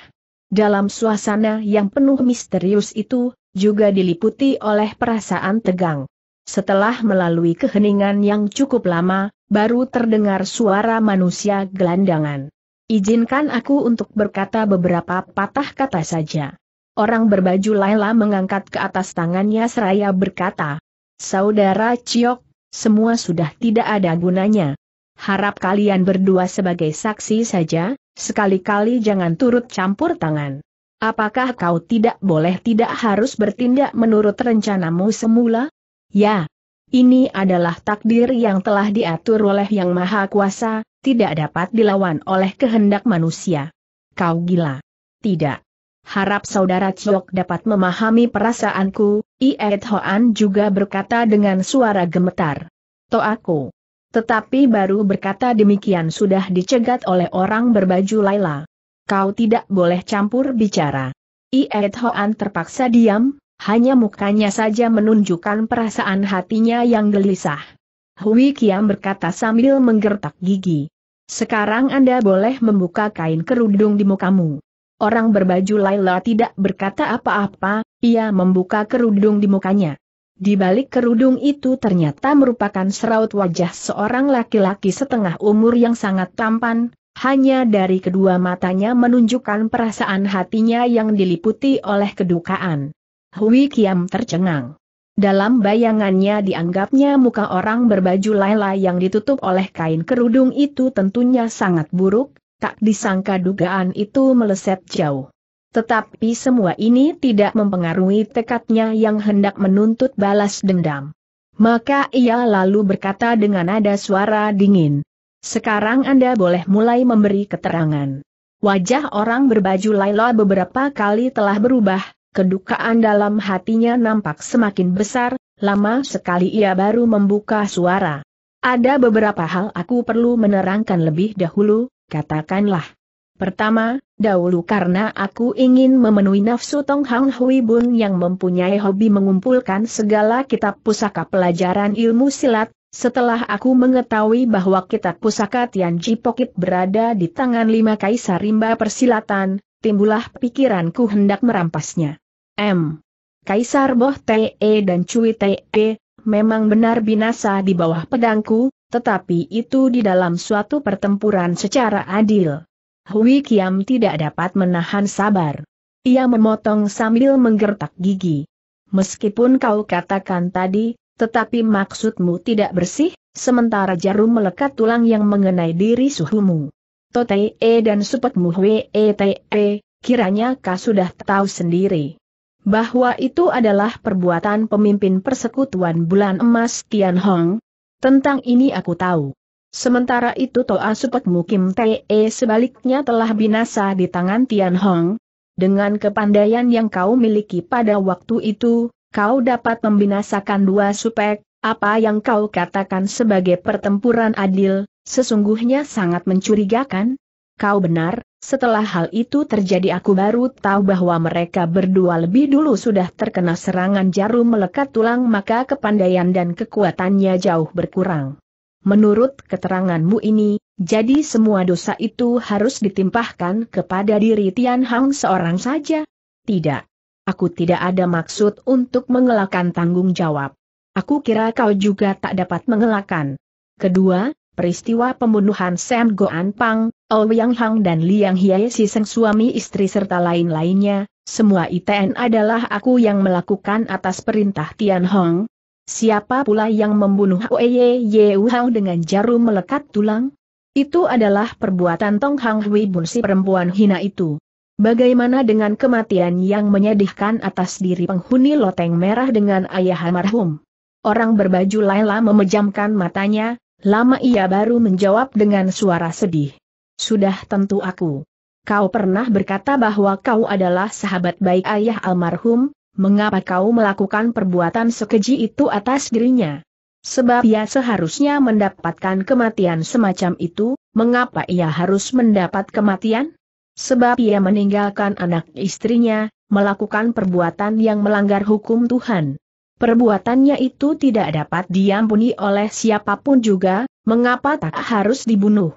Dalam suasana yang penuh misterius itu, juga diliputi oleh perasaan tegang. Setelah melalui keheningan yang cukup lama, baru terdengar suara manusia gelandangan. Izinkan aku untuk berkata beberapa patah kata saja. Orang berbaju Laila mengangkat ke atas tangannya seraya berkata, Saudara Ciok, semua sudah tidak ada gunanya. Harap kalian berdua sebagai saksi saja, sekali-kali jangan turut campur tangan. Apakah kau tidak boleh tidak harus bertindak menurut rencanamu semula? Ya, ini adalah takdir yang telah diatur oleh Yang Maha Kuasa, tidak dapat dilawan oleh kehendak manusia. Kau gila. Tidak. Harap saudara Ciok dapat memahami perasaanku, Iet Hoan juga berkata dengan suara gemetar. aku. Tetapi baru berkata demikian sudah dicegat oleh orang berbaju Laila. Kau tidak boleh campur bicara. Iet Hoan terpaksa diam, hanya mukanya saja menunjukkan perasaan hatinya yang gelisah. Hui Kiam berkata sambil menggertak gigi. Sekarang Anda boleh membuka kain kerudung di mukamu. Orang berbaju Laila tidak berkata apa-apa, ia membuka kerudung di mukanya. Di balik kerudung itu ternyata merupakan seraut wajah seorang laki-laki setengah umur yang sangat tampan, hanya dari kedua matanya menunjukkan perasaan hatinya yang diliputi oleh kedukaan. Hui Kiam tercengang. Dalam bayangannya dianggapnya muka orang berbaju laila yang ditutup oleh kain kerudung itu tentunya sangat buruk, tak disangka dugaan itu meleset jauh. Tetapi semua ini tidak mempengaruhi tekadnya yang hendak menuntut balas dendam. Maka ia lalu berkata dengan nada suara dingin. Sekarang Anda boleh mulai memberi keterangan. Wajah orang berbaju Laila beberapa kali telah berubah, Kedukaan dalam hatinya nampak semakin besar, lama sekali ia baru membuka suara. Ada beberapa hal aku perlu menerangkan lebih dahulu, katakanlah. Pertama, dahulu karena aku ingin memenuhi nafsu Tong Hang Hui Bun yang mempunyai hobi mengumpulkan segala kitab pusaka pelajaran ilmu silat, setelah aku mengetahui bahwa kitab pusaka Tianji Pokit berada di tangan lima kaisar rimba persilatan, timbullah pikiranku hendak merampasnya. M. Kaisar Boh Te dan Cui Te memang benar binasa di bawah pedangku, tetapi itu di dalam suatu pertempuran secara adil. Hui Kiam tidak dapat menahan sabar. Ia memotong sambil menggertak gigi. Meskipun kau katakan tadi, tetapi maksudmu tidak bersih, sementara jarum melekat tulang yang mengenai diri suhumu. Totee dan Supetmu Hwete, e, kiranya kau sudah tahu sendiri. Bahwa itu adalah perbuatan pemimpin persekutuan bulan emas Tian Hong. Tentang ini aku tahu. Sementara itu Toa Supet Mukim Te sebaliknya telah binasa di tangan Tian Hong. Dengan kepandaian yang kau miliki pada waktu itu, kau dapat membinasakan dua supek, apa yang kau katakan sebagai pertempuran adil, sesungguhnya sangat mencurigakan? Kau benar, setelah hal itu terjadi aku baru tahu bahwa mereka berdua lebih dulu sudah terkena serangan jarum melekat tulang maka kepandaian dan kekuatannya jauh berkurang. Menurut keteranganmu ini, jadi semua dosa itu harus ditimpahkan kepada diri Tian Hang seorang saja? Tidak. Aku tidak ada maksud untuk mengelakkan tanggung jawab. Aku kira kau juga tak dapat mengelakkan. Kedua, peristiwa pembunuhan Sam Goan Pang, Yang Hang dan Liang Hiai si Seng suami istri serta lain-lainnya, semua ITN adalah aku yang melakukan atas perintah Tian Hong. Siapa pula yang membunuh Oeye Yeu Hao dengan jarum melekat tulang? Itu adalah perbuatan Tong Hang Hui Bun si perempuan hina itu. Bagaimana dengan kematian yang menyedihkan atas diri penghuni loteng merah dengan ayah almarhum? Orang berbaju Laila memejamkan matanya, lama ia baru menjawab dengan suara sedih. Sudah tentu aku. Kau pernah berkata bahwa kau adalah sahabat baik ayah almarhum, mengapa kau melakukan perbuatan sekeji itu atas dirinya? Sebab ia seharusnya mendapatkan kematian semacam itu, mengapa ia harus mendapat kematian? Sebab ia meninggalkan anak istrinya, melakukan perbuatan yang melanggar hukum Tuhan. Perbuatannya itu tidak dapat diampuni oleh siapapun juga, mengapa tak harus dibunuh?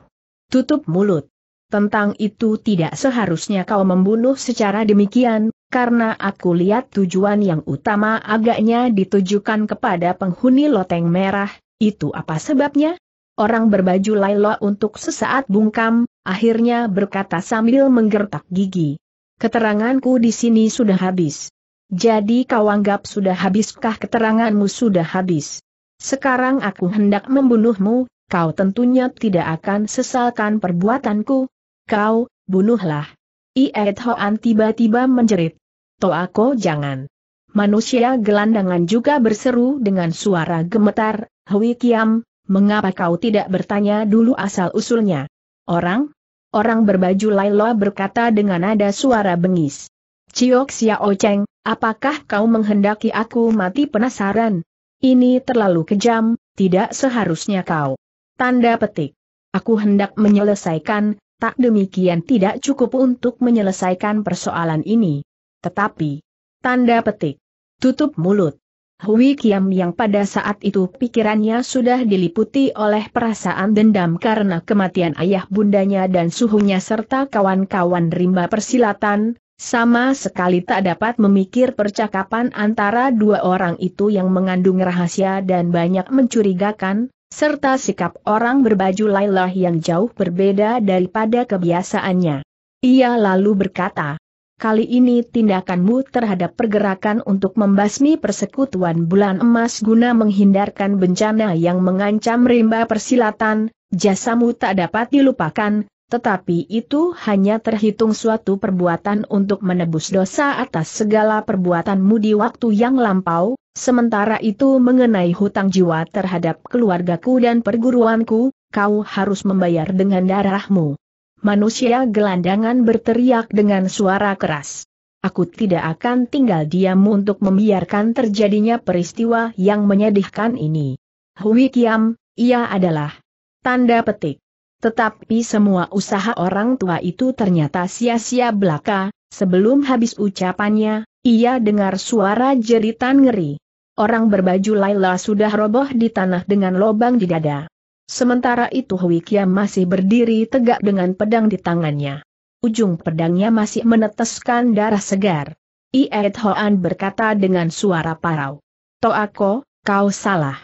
Tutup mulut. Tentang itu tidak seharusnya kau membunuh secara demikian, karena aku lihat tujuan yang utama agaknya ditujukan kepada penghuni loteng merah, itu apa sebabnya? Orang berbaju Laila untuk sesaat bungkam, akhirnya berkata sambil menggertak gigi. Keteranganku di sini sudah habis. Jadi kau anggap sudah habiskah keteranganmu sudah habis? Sekarang aku hendak membunuhmu, kau tentunya tidak akan sesalkan perbuatanku. Kau, bunuhlah. Iet Hoan tiba-tiba menjerit. Toako jangan. Manusia gelandangan juga berseru dengan suara gemetar, Hui Kiam, mengapa kau tidak bertanya dulu asal-usulnya? Orang? Orang berbaju Laila berkata dengan nada suara bengis. Ciok Xiao Cheng, apakah kau menghendaki aku mati penasaran? Ini terlalu kejam, tidak seharusnya kau. Tanda petik. Aku hendak menyelesaikan, tak demikian tidak cukup untuk menyelesaikan persoalan ini. Tetapi, tanda petik. Tutup mulut. Hui Kiam yang pada saat itu pikirannya sudah diliputi oleh perasaan dendam karena kematian ayah bundanya dan suhunya serta kawan-kawan rimba persilatan, sama sekali tak dapat memikir percakapan antara dua orang itu yang mengandung rahasia dan banyak mencurigakan, serta sikap orang berbaju Lailah yang jauh berbeda daripada kebiasaannya. Ia lalu berkata, Kali ini tindakanmu terhadap pergerakan untuk membasmi persekutuan bulan emas guna menghindarkan bencana yang mengancam rimba persilatan, jasamu tak dapat dilupakan, tetapi itu hanya terhitung suatu perbuatan untuk menebus dosa atas segala perbuatanmu di waktu yang lampau, sementara itu mengenai hutang jiwa terhadap keluargaku dan perguruanku, kau harus membayar dengan darahmu. Manusia gelandangan berteriak dengan suara keras. Aku tidak akan tinggal diam untuk membiarkan terjadinya peristiwa yang menyedihkan ini. Hui Kiam, ia adalah tanda petik tetapi semua usaha orang tua itu ternyata sia-sia belaka, sebelum habis ucapannya, ia dengar suara jeritan ngeri. Orang berbaju Laila sudah roboh di tanah dengan lobang di dada. Sementara itu Hui masih berdiri tegak dengan pedang di tangannya. Ujung pedangnya masih meneteskan darah segar. Iet Hoan berkata dengan suara parau. Toako, kau salah.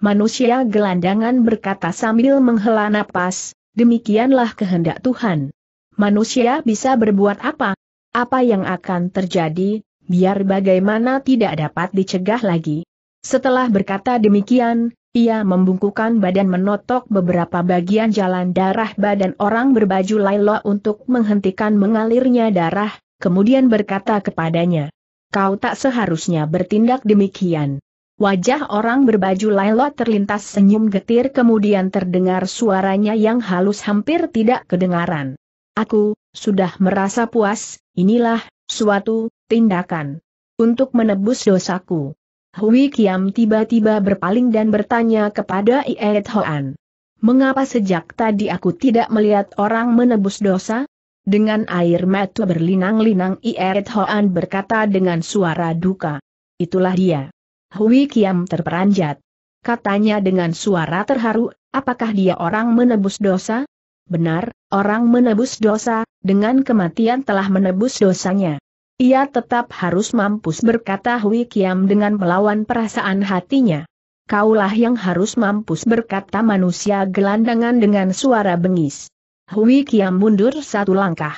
Manusia gelandangan berkata sambil menghela napas, demikianlah kehendak Tuhan. Manusia bisa berbuat apa? Apa yang akan terjadi, biar bagaimana tidak dapat dicegah lagi. Setelah berkata demikian, ia membungkukan badan menotok beberapa bagian jalan darah badan orang berbaju Laila untuk menghentikan mengalirnya darah, kemudian berkata kepadanya, Kau tak seharusnya bertindak demikian. Wajah orang berbaju lailo terlintas senyum getir kemudian terdengar suaranya yang halus hampir tidak kedengaran. Aku, sudah merasa puas, inilah, suatu, tindakan. Untuk menebus dosaku. Hui Kiam tiba-tiba berpaling dan bertanya kepada Iet Hoan. Mengapa sejak tadi aku tidak melihat orang menebus dosa? Dengan air mata berlinang-linang Iet Hoan berkata dengan suara duka. Itulah dia. Hui Kiam terperanjat. Katanya dengan suara terharu, apakah dia orang menebus dosa? Benar, orang menebus dosa, dengan kematian telah menebus dosanya. Ia tetap harus mampus berkata Hui Kiam dengan melawan perasaan hatinya. Kaulah yang harus mampus berkata manusia gelandangan dengan suara bengis. Hui Kiam mundur satu langkah.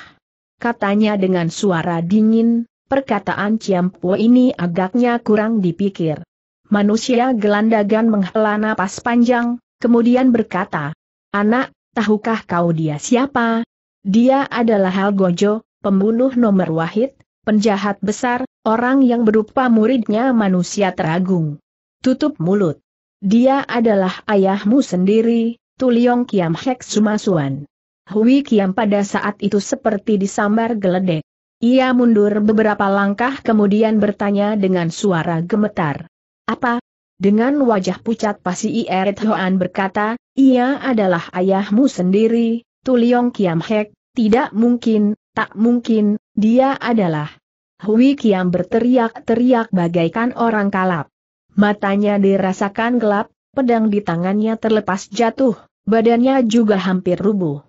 Katanya dengan suara dingin, Perkataan Ciampo ini agaknya kurang dipikir. Manusia gelandagan menghela napas panjang, kemudian berkata, Anak, tahukah kau dia siapa? Dia adalah Hal Gojo, pembunuh nomor wahid, penjahat besar, orang yang berupa muridnya manusia teragung. Tutup mulut. Dia adalah ayahmu sendiri, Tuliong Kiam Hek Sumasuan. Hui Kiam pada saat itu seperti disambar geledek. Ia mundur beberapa langkah kemudian bertanya dengan suara gemetar. Apa? Dengan wajah pucat pasi Ieret Hoan berkata, ia adalah ayahmu sendiri, Tuliong Kiam Hek, tidak mungkin, tak mungkin, dia adalah. Hui Kiam berteriak-teriak bagaikan orang kalap. Matanya dirasakan gelap, pedang di tangannya terlepas jatuh, badannya juga hampir rubuh.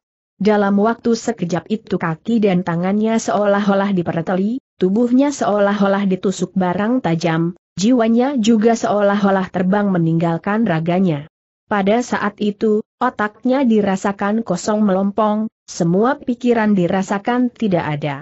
Dalam waktu sekejap itu kaki dan tangannya seolah-olah diperteli, tubuhnya seolah-olah ditusuk barang tajam, jiwanya juga seolah-olah terbang meninggalkan raganya. Pada saat itu, otaknya dirasakan kosong melompong, semua pikiran dirasakan tidak ada.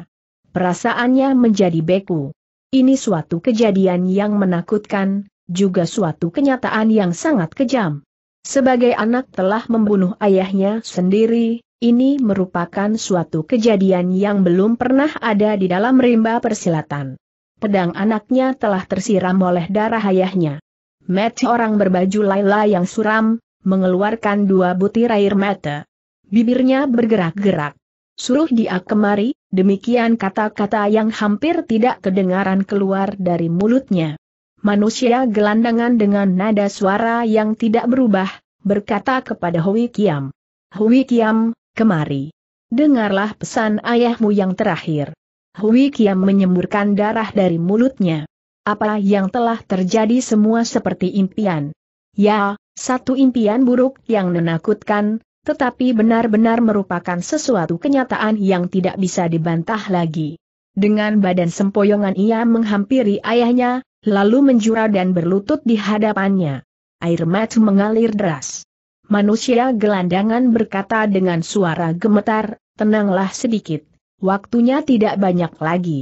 Perasaannya menjadi beku. Ini suatu kejadian yang menakutkan, juga suatu kenyataan yang sangat kejam. Sebagai anak telah membunuh ayahnya sendiri, ini merupakan suatu kejadian yang belum pernah ada di dalam rimba persilatan. Pedang anaknya telah tersiram oleh darah ayahnya. Met orang berbaju Laila yang suram, mengeluarkan dua butir air mata. Bibirnya bergerak-gerak. Suruh dia kemari, demikian kata-kata yang hampir tidak kedengaran keluar dari mulutnya. Manusia gelandangan dengan nada suara yang tidak berubah, berkata kepada Hui Kiam. Hui Kiam, kemari. Dengarlah pesan ayahmu yang terakhir. Hui Kiam menyemburkan darah dari mulutnya. Apa yang telah terjadi semua seperti impian. Ya, satu impian buruk yang menakutkan, tetapi benar-benar merupakan sesuatu kenyataan yang tidak bisa dibantah lagi. Dengan badan sempoyongan ia menghampiri ayahnya, lalu menjura dan berlutut di hadapannya. Air mata mengalir deras. Manusia gelandangan berkata dengan suara gemetar, tenanglah sedikit. Waktunya tidak banyak lagi.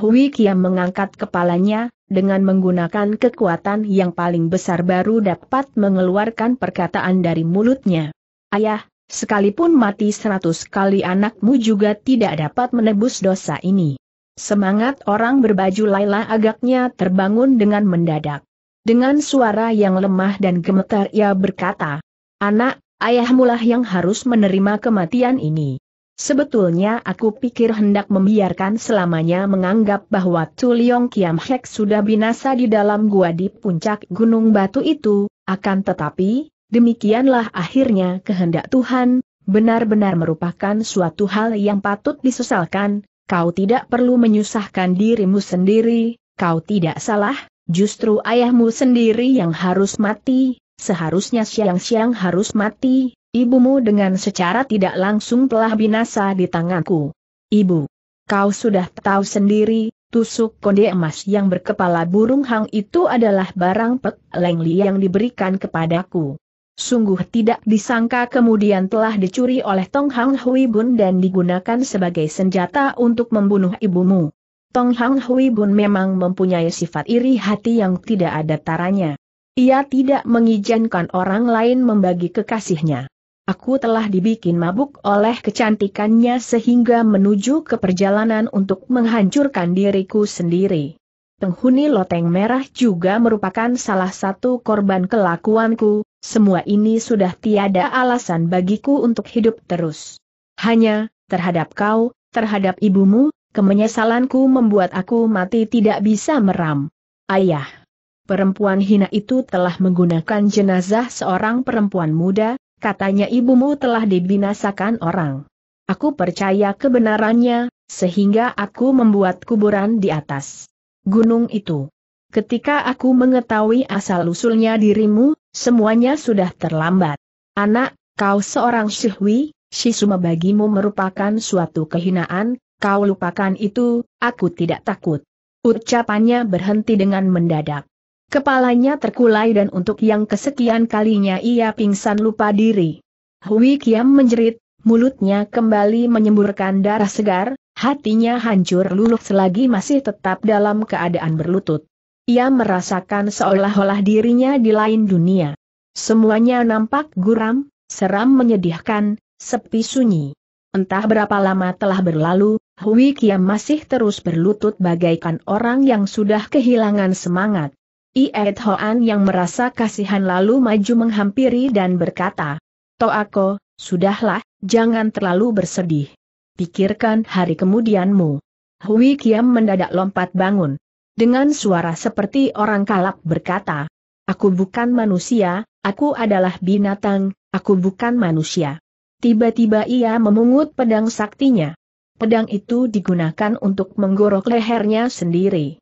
Hui Kiam mengangkat kepalanya, dengan menggunakan kekuatan yang paling besar baru dapat mengeluarkan perkataan dari mulutnya. Ayah, sekalipun mati seratus kali anakmu juga tidak dapat menebus dosa ini. Semangat orang berbaju Laila agaknya terbangun dengan mendadak. Dengan suara yang lemah dan gemetar ia berkata, Anak, ayahmulah yang harus menerima kematian ini. Sebetulnya aku pikir hendak membiarkan selamanya menganggap bahwa Tuliong Kiam Hek sudah binasa di dalam gua di puncak Gunung Batu itu, akan tetapi, demikianlah akhirnya kehendak Tuhan, benar-benar merupakan suatu hal yang patut disesalkan, kau tidak perlu menyusahkan dirimu sendiri, kau tidak salah, justru ayahmu sendiri yang harus mati, Seharusnya siang-siang harus mati, ibumu dengan secara tidak langsung telah binasa di tanganku. Ibu, kau sudah tahu sendiri, tusuk konde emas yang berkepala burung hang itu adalah barang pek lengli yang diberikan kepadaku. Sungguh tidak disangka kemudian telah dicuri oleh Tong Hang Hui Bun dan digunakan sebagai senjata untuk membunuh ibumu. Tong Hang Hui Bun memang mempunyai sifat iri hati yang tidak ada taranya. Ia tidak mengizinkan orang lain membagi kekasihnya. Aku telah dibikin mabuk oleh kecantikannya sehingga menuju ke perjalanan untuk menghancurkan diriku sendiri. Penghuni loteng merah juga merupakan salah satu korban kelakuanku, semua ini sudah tiada alasan bagiku untuk hidup terus. Hanya, terhadap kau, terhadap ibumu, kemenyesalanku membuat aku mati tidak bisa meram. Ayah. Perempuan hina itu telah menggunakan jenazah seorang perempuan muda, katanya ibumu telah dibinasakan orang. Aku percaya kebenarannya, sehingga aku membuat kuburan di atas gunung itu. Ketika aku mengetahui asal-usulnya dirimu, semuanya sudah terlambat. Anak, kau seorang syihwi, shisuma bagimu merupakan suatu kehinaan, kau lupakan itu, aku tidak takut. Ucapannya berhenti dengan mendadak. Kepalanya terkulai dan untuk yang kesekian kalinya ia pingsan lupa diri. Hui Kiam menjerit, mulutnya kembali menyemburkan darah segar, hatinya hancur luluh selagi masih tetap dalam keadaan berlutut. Ia merasakan seolah-olah dirinya di lain dunia. Semuanya nampak guram, seram menyedihkan, sepi sunyi. Entah berapa lama telah berlalu, Hui Kiam masih terus berlutut bagaikan orang yang sudah kehilangan semangat. Ie Hoan yang merasa kasihan lalu maju menghampiri dan berkata, Toako, sudahlah, jangan terlalu bersedih. Pikirkan hari kemudianmu. Hui Kiam mendadak lompat bangun. Dengan suara seperti orang kalap berkata, Aku bukan manusia, aku adalah binatang, aku bukan manusia. Tiba-tiba ia memungut pedang saktinya. Pedang itu digunakan untuk menggorok lehernya sendiri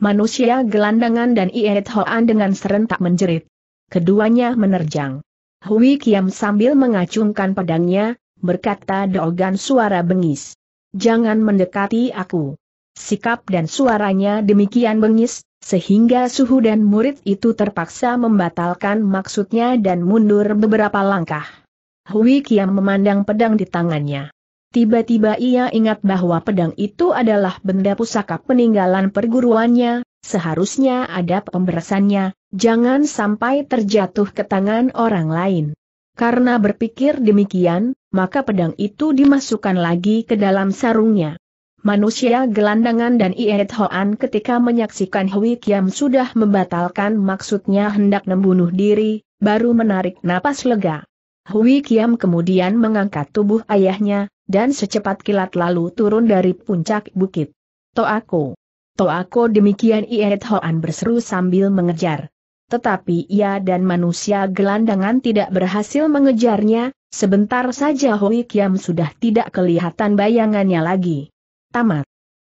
manusia gelandangan dan Iet Hoan dengan serentak menjerit. Keduanya menerjang. Hui Kiam sambil mengacungkan pedangnya, berkata Dogan suara bengis. Jangan mendekati aku. Sikap dan suaranya demikian bengis, sehingga suhu dan murid itu terpaksa membatalkan maksudnya dan mundur beberapa langkah. Hui Kiam memandang pedang di tangannya. Tiba-tiba ia ingat bahwa pedang itu adalah benda pusaka peninggalan perguruannya, seharusnya ada pemberesannya, jangan sampai terjatuh ke tangan orang lain. Karena berpikir demikian, maka pedang itu dimasukkan lagi ke dalam sarungnya. Manusia gelandangan dan Iet Hoan ketika menyaksikan Hui Kiam sudah membatalkan maksudnya hendak membunuh diri, baru menarik napas lega. Hui Kiam kemudian mengangkat tubuh ayahnya, dan secepat kilat lalu turun dari puncak bukit. Toako! Toako demikian Iet Hoan berseru sambil mengejar. Tetapi ia dan manusia gelandangan tidak berhasil mengejarnya, sebentar saja Hoi Kiam sudah tidak kelihatan bayangannya lagi. Tamat.